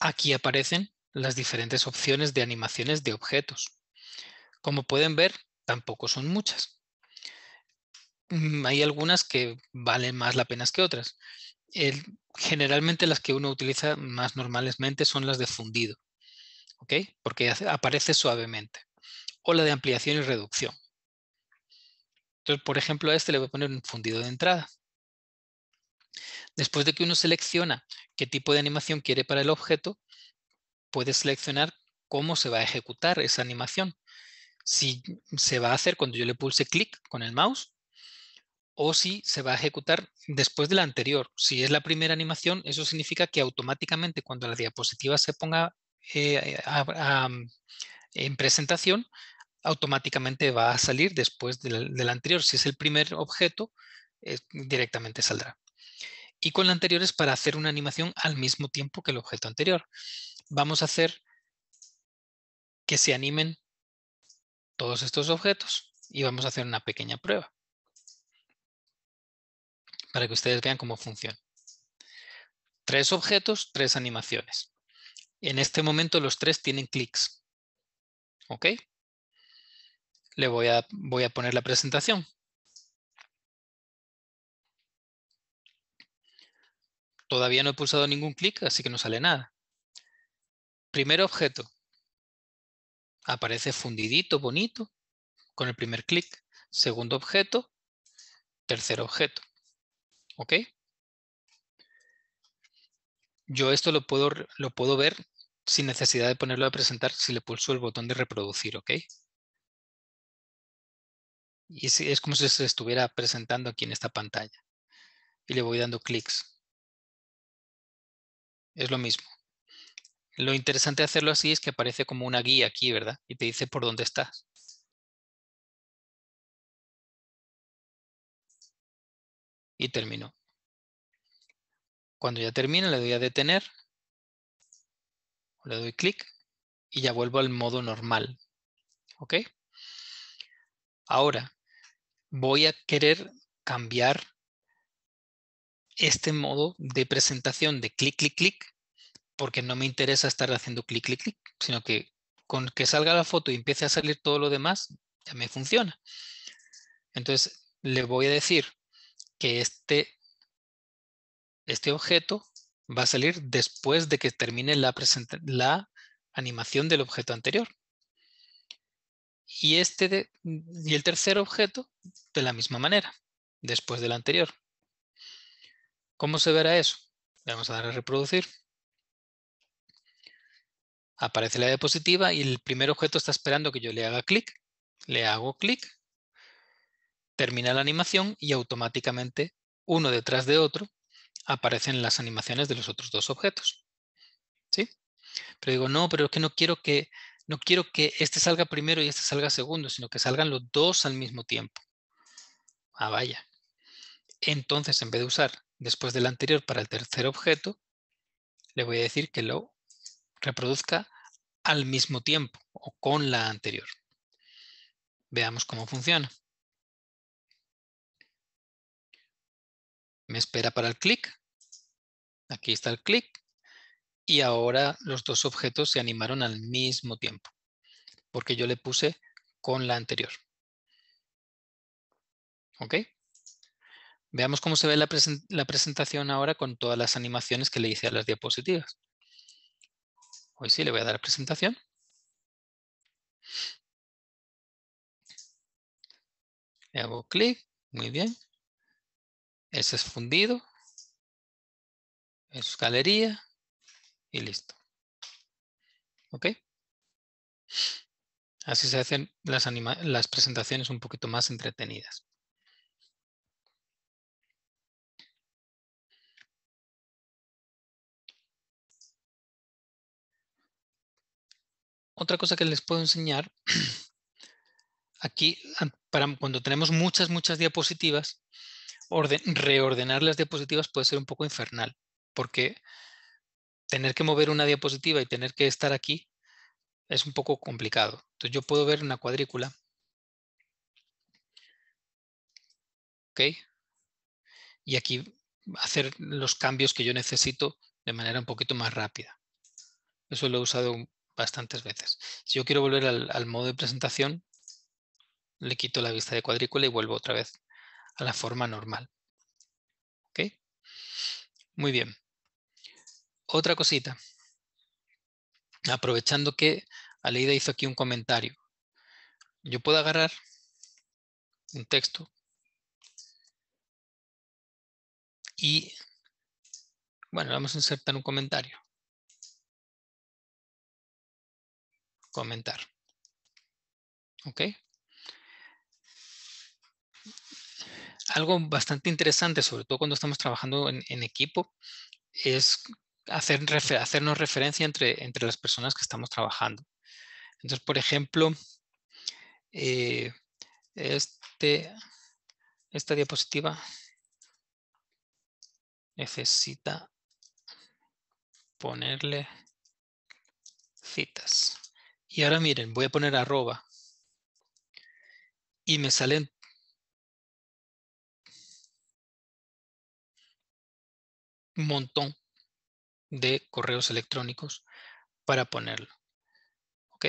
S1: Aquí aparecen las diferentes opciones de animaciones de objetos. Como pueden ver, tampoco son muchas. Mm, hay algunas que valen más la pena que otras generalmente las que uno utiliza más normalmente son las de fundido, Porque aparece suavemente. O la de ampliación y reducción. Entonces, por ejemplo, a este le voy a poner un fundido de entrada. Después de que uno selecciona qué tipo de animación quiere para el objeto, puede seleccionar cómo se va a ejecutar esa animación. Si se va a hacer cuando yo le pulse clic con el mouse o si se va a ejecutar después de la anterior. Si es la primera animación, eso significa que automáticamente cuando la diapositiva se ponga eh, en presentación, automáticamente va a salir después del, la anterior. Si es el primer objeto, eh, directamente saldrá. Y con la anterior es para hacer una animación al mismo tiempo que el objeto anterior. Vamos a hacer que se animen todos estos objetos y vamos a hacer una pequeña prueba para que ustedes vean cómo funciona. Tres objetos, tres animaciones. En este momento los tres tienen
S2: clics. ¿Ok? Le voy a, voy a poner la presentación.
S1: Todavía no he pulsado ningún clic, así que no sale nada. Primer objeto. Aparece fundidito, bonito, con el primer clic. Segundo objeto, tercer objeto. ¿Ok? Yo esto lo puedo, ver sin necesidad de ponerlo a presentar si le pulso el botón de reproducir, ¿ok? Y es, como si se estuviera presentando aquí en esta pantalla. Y le voy dando clics.
S2: Es lo mismo. Lo interesante de hacerlo así es que aparece como una guía aquí, ¿verdad? Y te dice por dónde estás. y terminó. Cuando ya termina le doy a detener, le doy clic y
S1: ya vuelvo al modo normal. ¿Ok? Ahora, voy a querer cambiar este modo de presentación de clic, clic, clic, porque no me interesa estar haciendo clic, clic, clic, sino que con que salga la foto y empiece a salir todo lo demás, ya me funciona. Entonces, le voy a decir este, este, objeto va a salir después de que termine la, la animación del objeto anterior. Y, este y el tercer objeto de la misma manera, después del anterior. ¿Cómo se verá eso? Le vamos a dar a reproducir. Aparece la diapositiva y el primer objeto está esperando que yo le haga clic. Le hago clic termina la animación y automáticamente, uno detrás de otro, aparecen las animaciones de los otros dos objetos. ¿Sí? Pero digo, no, pero es que no quiero que, no quiero que este salga primero y este salga segundo, sino que salgan los dos al mismo tiempo. Ah, vaya. Entonces, en vez de usar después del anterior para el tercer objeto, le voy a decir que lo reproduzca al mismo
S2: tiempo o con la anterior. Veamos cómo funciona. me espera para el clic.
S1: Aquí está el clic. Y ahora los dos objetos se animaron al mismo tiempo, porque yo le puse con la anterior. ¿Ok? Veamos cómo se ve la, presentación ahora con todas las animaciones que le hice a las diapositivas. Hoy sí le voy a dar presentación.
S2: Le hago clic, muy bien. Ese es fundido. es galería. Y listo. ¿Ok?
S1: Así se hacen las, presentaciones un poquito más entretenidas.
S2: Otra cosa que les puedo enseñar, aquí para cuando tenemos
S1: muchas, muchas diapositivas, reordenar las diapositivas puede ser un poco infernal, porque tener que mover una diapositiva y tener que estar aquí es un poco complicado. Entonces yo puedo ver una cuadrícula. ¿Ok? Y aquí hacer los cambios que yo necesito de manera un poquito más rápida. Eso lo he usado bastantes veces. Si yo quiero volver al modo de presentación, le quito la vista de cuadrícula y vuelvo otra vez a la forma normal. ¿Ok? Muy bien. Otra cosita. Aprovechando que Aleida hizo aquí un comentario. Yo puedo agarrar un
S2: texto y, bueno, vamos a insertar un comentario. Comentar. ¿Ok?
S1: algo bastante interesante, sobre todo cuando estamos trabajando en, equipo, es hacer, hacernos referencia entre, entre las personas que estamos trabajando. Entonces, por ejemplo, eh, este, esta diapositiva necesita ponerle citas.
S2: Y ahora miren, voy a poner arroba y me salen montón de correos electrónicos para ponerlo. ¿Ok?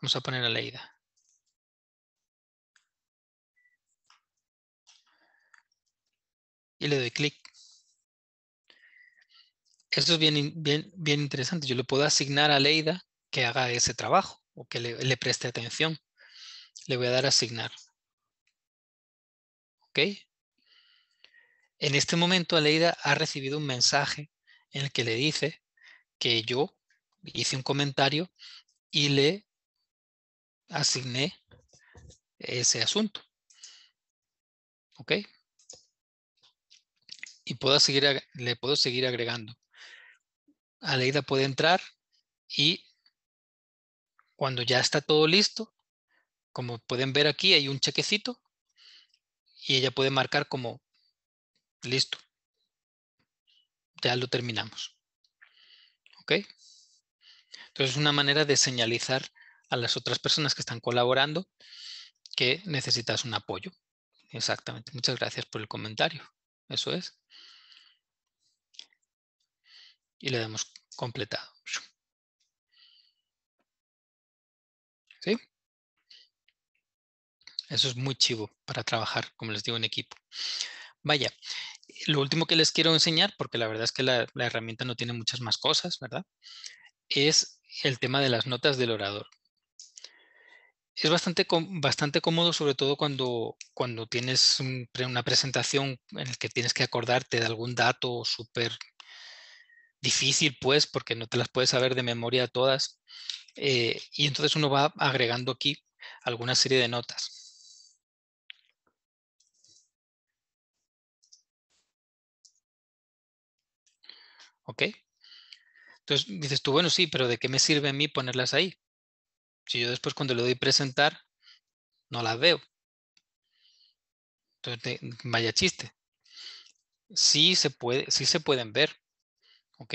S2: Vamos a poner a Leida. Y le doy clic.
S1: Esto es bien, bien, bien interesante. Yo le puedo asignar a Leida que haga ese trabajo o que le, le preste atención. Le voy a dar a asignar. ¿Ok? En este momento Aleida ha recibido un mensaje en el que le dice que yo hice un comentario y le asigné ese asunto. ¿Ok? Y puedo seguir, le puedo seguir agregando. Aleida puede entrar y cuando ya está todo listo, como pueden ver aquí, hay un chequecito y ella puede marcar como Listo. Ya lo terminamos. ¿Ok? Entonces es una manera de señalizar a las otras personas que están colaborando que necesitas un apoyo. Exactamente. Muchas gracias por el comentario. Eso es.
S2: Y le damos completado. ¿Sí? Eso es muy chivo
S1: para trabajar, como les digo, en equipo. Vaya, lo último que les quiero enseñar, porque la verdad es que la, herramienta no tiene muchas más cosas, ¿verdad? Es el tema de las notas del orador es bastante, bastante cómodo, sobre todo cuando, cuando tienes una presentación en la que tienes que acordarte de algún dato súper difícil, pues, porque no te las puedes saber de memoria todas.
S2: Eh, y entonces uno va agregando aquí alguna serie de notas. ¿Ok? Entonces dices tú, bueno, sí, pero ¿de qué me sirve a mí ponerlas
S1: ahí? Si yo después cuando le doy presentar, no las veo. Entonces, vaya chiste. Sí se, puede, sí se pueden ver. ¿Ok?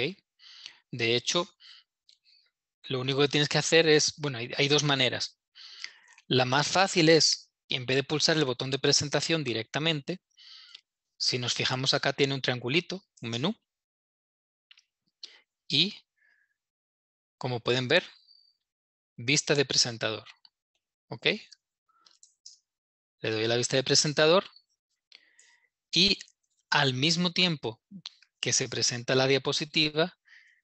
S1: De hecho, lo único que tienes que hacer es, bueno, hay dos maneras. La más fácil es, en vez de pulsar el botón de presentación directamente, si nos fijamos acá tiene un triangulito, un menú,
S2: y, como pueden ver, vista de presentador. ¿Ok? Le doy
S1: la vista de presentador y al mismo tiempo que se presenta la diapositiva,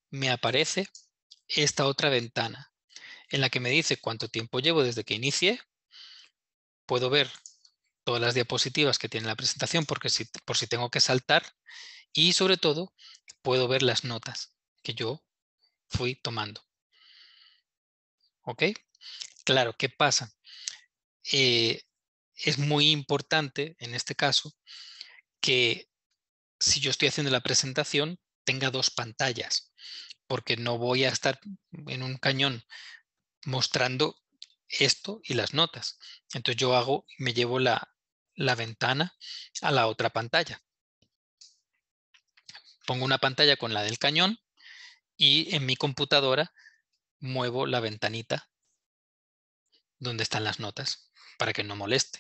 S1: me aparece esta otra ventana en la que me dice cuánto tiempo llevo desde que inicié. Puedo ver todas las diapositivas que tiene la presentación porque por si tengo que saltar y sobre todo puedo ver las notas que yo fui tomando. ¿Ok? Claro, ¿qué pasa? Eh, es muy importante en este caso que si yo estoy haciendo la presentación tenga dos pantallas, porque no voy a estar en un cañón mostrando esto y las notas. Entonces yo hago, me llevo la ventana a la otra pantalla. Pongo una pantalla con la del cañón y en mi computadora muevo la ventanita donde están las notas para que no moleste.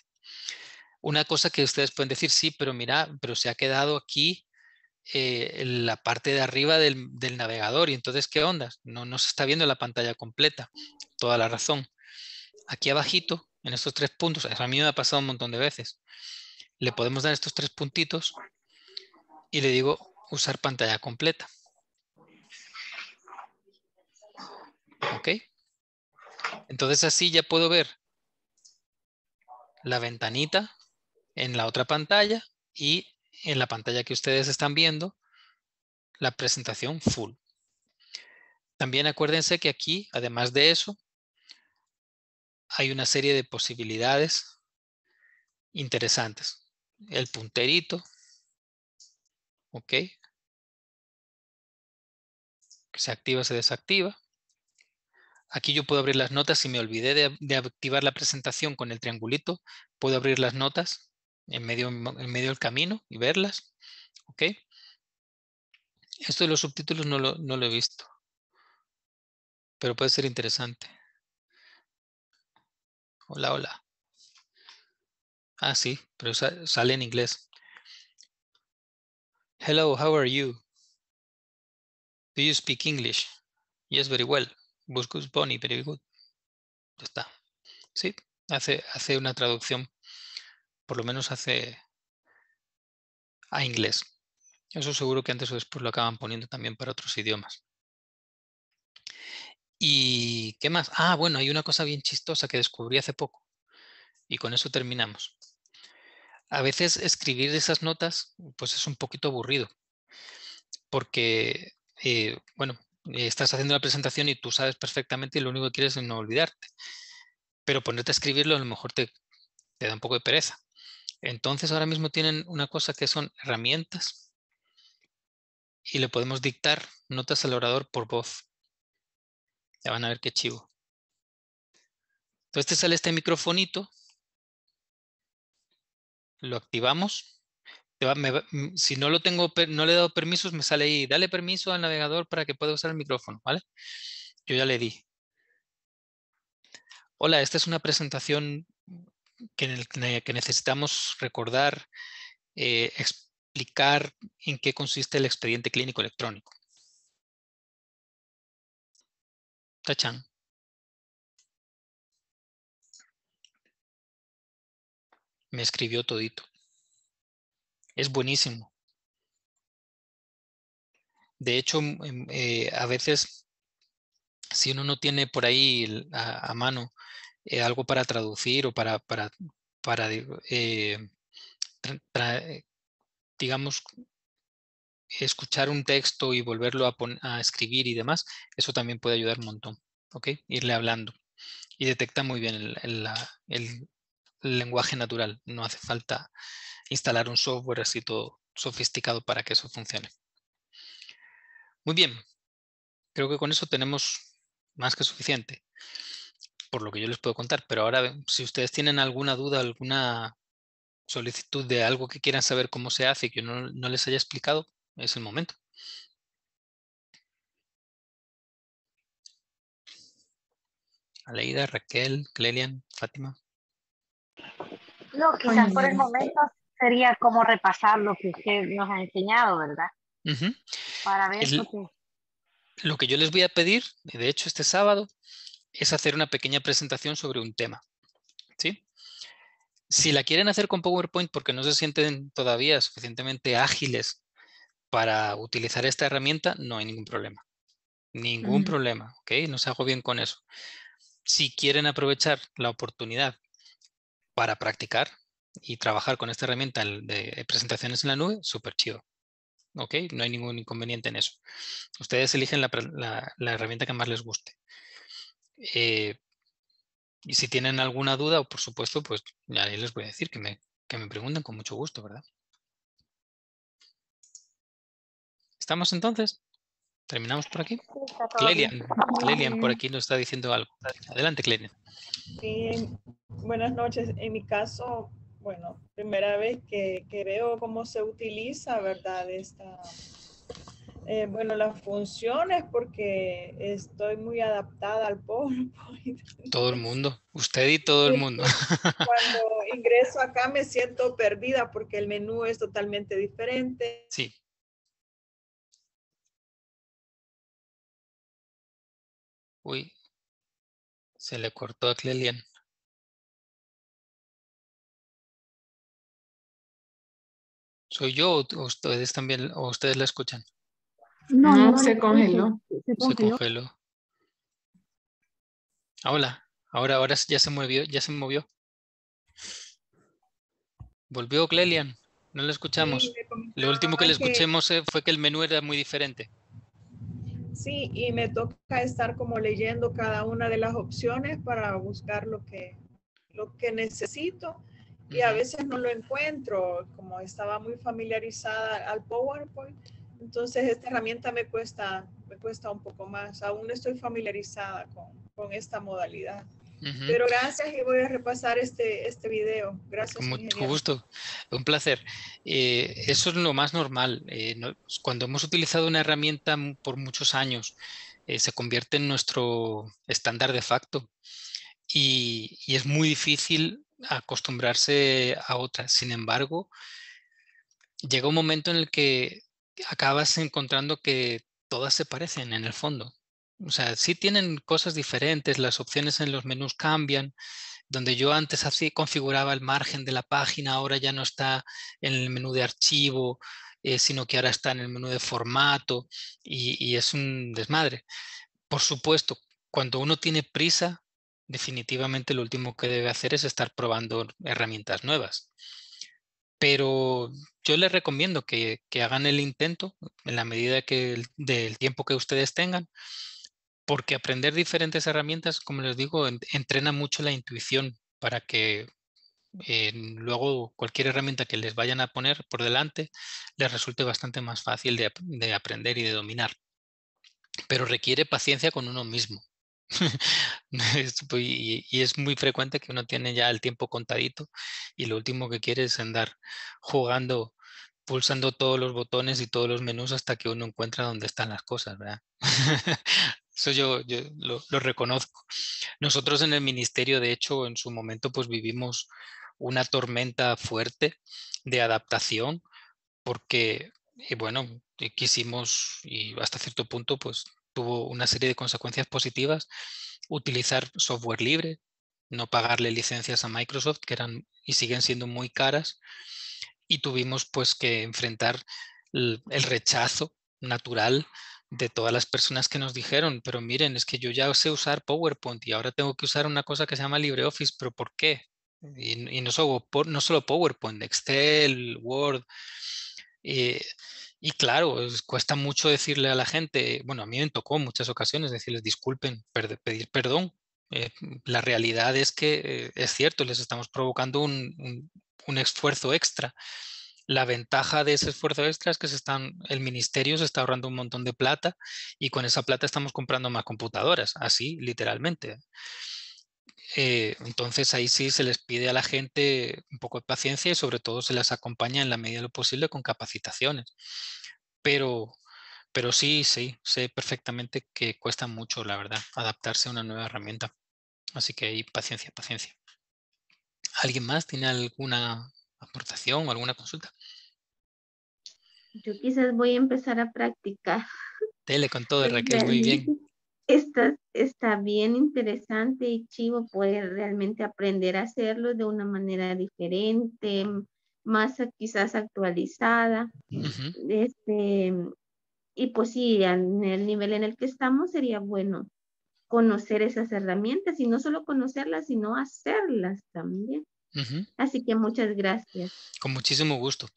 S1: Una cosa que ustedes pueden decir, sí, pero mira, pero se ha quedado aquí eh, la parte de arriba del, del, navegador y entonces, ¿qué onda? No, no se está viendo la pantalla completa. Toda la razón. Aquí abajito, en estos tres puntos, a mí me ha pasado un montón de veces, le podemos dar estos tres puntitos y le digo usar pantalla completa. ¿Ok? Entonces así ya puedo ver la ventanita en la otra pantalla y en la pantalla que ustedes están viendo la presentación full. También acuérdense que aquí, además de eso, hay una serie de posibilidades interesantes. El punterito, ¿ok? Que se activa, se desactiva. Aquí yo puedo abrir las notas. Si me olvidé de, activar la presentación con el triangulito, puedo abrir las notas en medio, en medio del camino y verlas. ¿Ok? Esto de los subtítulos no lo, no lo he visto. Pero puede ser interesante. Hola, hola. Ah, sí, pero sale en inglés. Hello, how are you? Do you speak English? Yes, very well. Buscus boni perigut, Ya está. Sí, hace, hace una traducción, por lo menos hace a inglés. Eso seguro que antes o después lo acaban poniendo también para otros idiomas. ¿Y qué más? Ah, bueno, hay una cosa bien chistosa que descubrí hace poco. Y con eso terminamos. A veces escribir esas notas pues es un poquito aburrido. Porque, eh, bueno, estás haciendo la presentación y tú sabes perfectamente y lo único que quieres es no olvidarte. Pero ponerte a escribirlo a lo mejor te, da un poco de pereza. Entonces ahora mismo tienen una cosa que son herramientas y le podemos dictar notas al orador por voz. Ya van a ver qué chivo. Entonces te sale este microfonito, lo activamos Mm, si no lo tengo, no le he dado permisos, me sale ahí, dale permiso al navegador para que pueda usar el micrófono, ¿vale? Yo ya le di. Hola, esta es una presentación que, necesitamos recordar, eh, explicar en qué consiste el expediente
S2: clínico electrónico. Tachan. Me escribió todito es buenísimo.
S1: De hecho, em, eh, a veces, si uno no tiene por ahí a, mano eh, algo para traducir o para, para, eh, digamos, escuchar un texto y volverlo a, escribir y demás, eso también puede ayudar un montón, ¿ok? Irle hablando. Y detecta muy bien el lenguaje natural, no hace falta instalar un software así todo sofisticado para que eso funcione. Muy bien, creo que con eso tenemos más que suficiente, por lo que yo les puedo contar, pero ahora si ustedes tienen alguna duda, alguna solicitud de algo que quieran saber cómo se hace y que no, no les haya explicado, es el momento. Aleida, Raquel, Clelian, Fátima.
S3: No, quizás por el momento sería como repasar lo que usted nos ha enseñado, ¿verdad? Para ver
S1: lo que yo les voy a pedir, de hecho este sábado, es hacer una pequeña presentación sobre un tema. Si la quieren hacer con PowerPoint porque no se sienten todavía suficientemente ágiles para utilizar esta herramienta, no hay ningún problema. Ningún problema, ¿ok? No se hago bien con eso. Si quieren aprovechar la oportunidad para practicar, y trabajar con esta herramienta de presentaciones en la nube, súper chido. ¿Ok? No hay ningún inconveniente en eso. Ustedes eligen la, herramienta que más les guste. Eh, y si tienen alguna duda, por supuesto, pues ya les voy a decir que me, que me pregunten con mucho gusto, ¿verdad? ¿Estamos entonces? ¿Terminamos por aquí?
S4: Sí,
S1: Clelian, por aquí nos está diciendo algo. Adelante, Clelian.
S4: buenas noches. En mi caso, bueno, primera vez que, que veo cómo se utiliza, ¿verdad? Esta, eh, bueno, las funciones porque estoy muy adaptada al PowerPoint.
S1: Todo el mundo, usted y todo el mundo.
S4: Cuando ingreso acá me siento perdida porque el menú es totalmente diferente.
S2: Sí. Uy, se le cortó a Clelian. ¿Soy yo o ustedes también, o ustedes la escuchan? No, ah, se congeló. Se congeló.
S1: Ah, hola, ahora, ahora ya se movió, ya se movió. Volvió Clelian, no la escuchamos. Lo último que le escuchemos eh, fue que el menú era muy diferente.
S4: Sí, y me toca estar como leyendo cada una de las opciones para buscar lo que, lo que necesito y a veces no lo encuentro, como estaba muy familiarizada al PowerPoint, entonces esta herramienta me cuesta, me cuesta un poco más, aún no estoy familiarizada con, esta modalidad. Pero gracias y voy a repasar este, este video. Gracias. Con mucho gusto,
S1: un placer. Eh, eso es lo más normal. Eh, cuando hemos utilizado una herramienta por muchos años, eh, se convierte en nuestro estándar de facto y es muy difícil acostumbrarse a otras. Sin embargo, llega un momento en el que acabas encontrando que todas se parecen en el fondo. O sea, sí tienen cosas diferentes, las opciones en los menús cambian, donde yo antes así configuraba el margen de la página, ahora ya no está en el menú de archivo, eh, sino que ahora está en el menú de formato y es un desmadre. Por supuesto, cuando uno tiene prisa, definitivamente lo último que debe hacer es estar probando herramientas nuevas. Pero yo les recomiendo que, hagan el intento en la medida que del tiempo que ustedes tengan, porque aprender diferentes herramientas, como les digo, entrena mucho la intuición para que eh, luego cualquier herramienta que les vayan a poner por delante les resulte bastante más fácil de aprender y de dominar. Pero requiere paciencia con uno mismo. y, es muy frecuente que uno tiene ya el tiempo contadito y lo último que quiere es andar jugando, pulsando todos los botones y todos los menús hasta que uno encuentra dónde están las cosas, ¿verdad? Eso yo, lo, lo, reconozco. Nosotros en el ministerio, de hecho, en su momento, pues vivimos una tormenta fuerte de adaptación porque, y eh, bueno, eh, quisimos y hasta cierto punto, pues tuvo una serie de consecuencias positivas. Utilizar software libre, no pagarle licencias a Microsoft, que eran y siguen siendo muy caras, y tuvimos pues que enfrentar el, rechazo natural de todas las personas que nos dijeron, pero miren, es que yo ya sé usar PowerPoint y ahora tengo que usar una cosa que se llama LibreOffice, pero ¿por qué? Y, no, solo, PowerPoint, Excel, Word. Eh, y claro, cuesta mucho decirle a la gente, bueno, a mí me tocó en muchas ocasiones decirles disculpen, pedir perdón. Eh, la realidad es que eh, es cierto, les estamos provocando un, esfuerzo extra. La ventaja de ese esfuerzo extra es que se están, el ministerio se está ahorrando un montón de plata y con esa plata estamos comprando más computadoras, así literalmente. Eh, entonces ahí sí se les pide a la gente un poco de paciencia y sobre todo se las acompaña en la medida de lo posible con capacitaciones. Pero, pero sí, sí, sé perfectamente que cuesta mucho, la verdad, adaptarse a una nueva herramienta. Así que ahí paciencia, paciencia. ¿Alguien más tiene alguna aportación o alguna consulta?
S3: Yo quizás voy a empezar a practicar.
S1: Tele con todo, pues Raquel, muy bien.
S3: Esta está bien interesante y chivo poder realmente aprender a hacerlo de una manera diferente, más quizás actualizada. este, y pues sí, en el nivel en el que estamos sería bueno conocer esas herramientas y no solo conocerlas, sino hacerlas también. Así que muchas gracias.
S1: Con muchísimo gusto.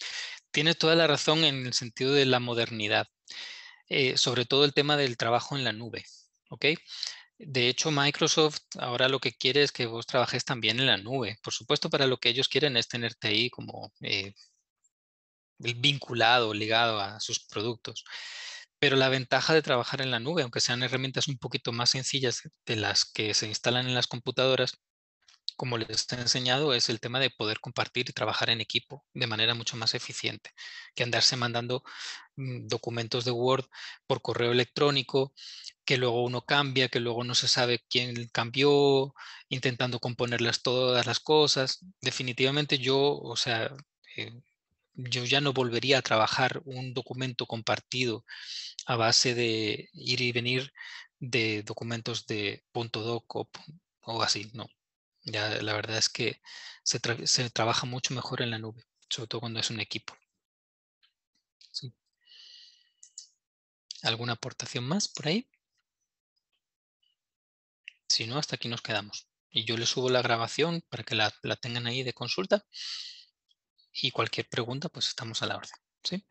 S1: Tienes toda la razón en el sentido de la modernidad, eh, sobre todo el tema del trabajo en la nube. ¿ok? De hecho, Microsoft ahora lo que quiere es que vos trabajes también en la nube. Por supuesto, para lo que ellos quieren es tenerte ahí como eh, vinculado, ligado a sus productos. Pero la ventaja de trabajar en la nube, aunque sean herramientas un poquito más sencillas de las que se instalan en las computadoras, como les he enseñado, es el tema de poder compartir y trabajar en equipo de manera mucho más eficiente que andarse mandando mm, documentos de Word por correo electrónico que luego uno cambia, que luego no se sabe quién cambió, intentando componerlas todas las cosas. Definitivamente yo, o sea, eh, yo ya no volvería a trabajar un documento compartido a base de ir y venir de documentos de .doc o, así, no. Ya la verdad es que se, trabaja mucho mejor en la nube, sobre todo cuando es un equipo. ¿Alguna aportación más por ahí? Si no, hasta aquí nos quedamos. Y yo les subo la grabación para que la, tengan ahí de consulta. Y cualquier pregunta, pues estamos a la orden.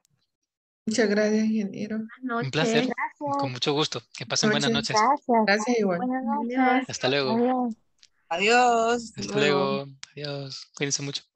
S4: Muchas gracias, ingeniero. Un placer. Con
S1: mucho gusto. Que pasen buenas noches.
S4: Gracias, igual. Noches. Hasta luego. Adiós. Hasta luego. Adiós.
S2: Cuídense mucho.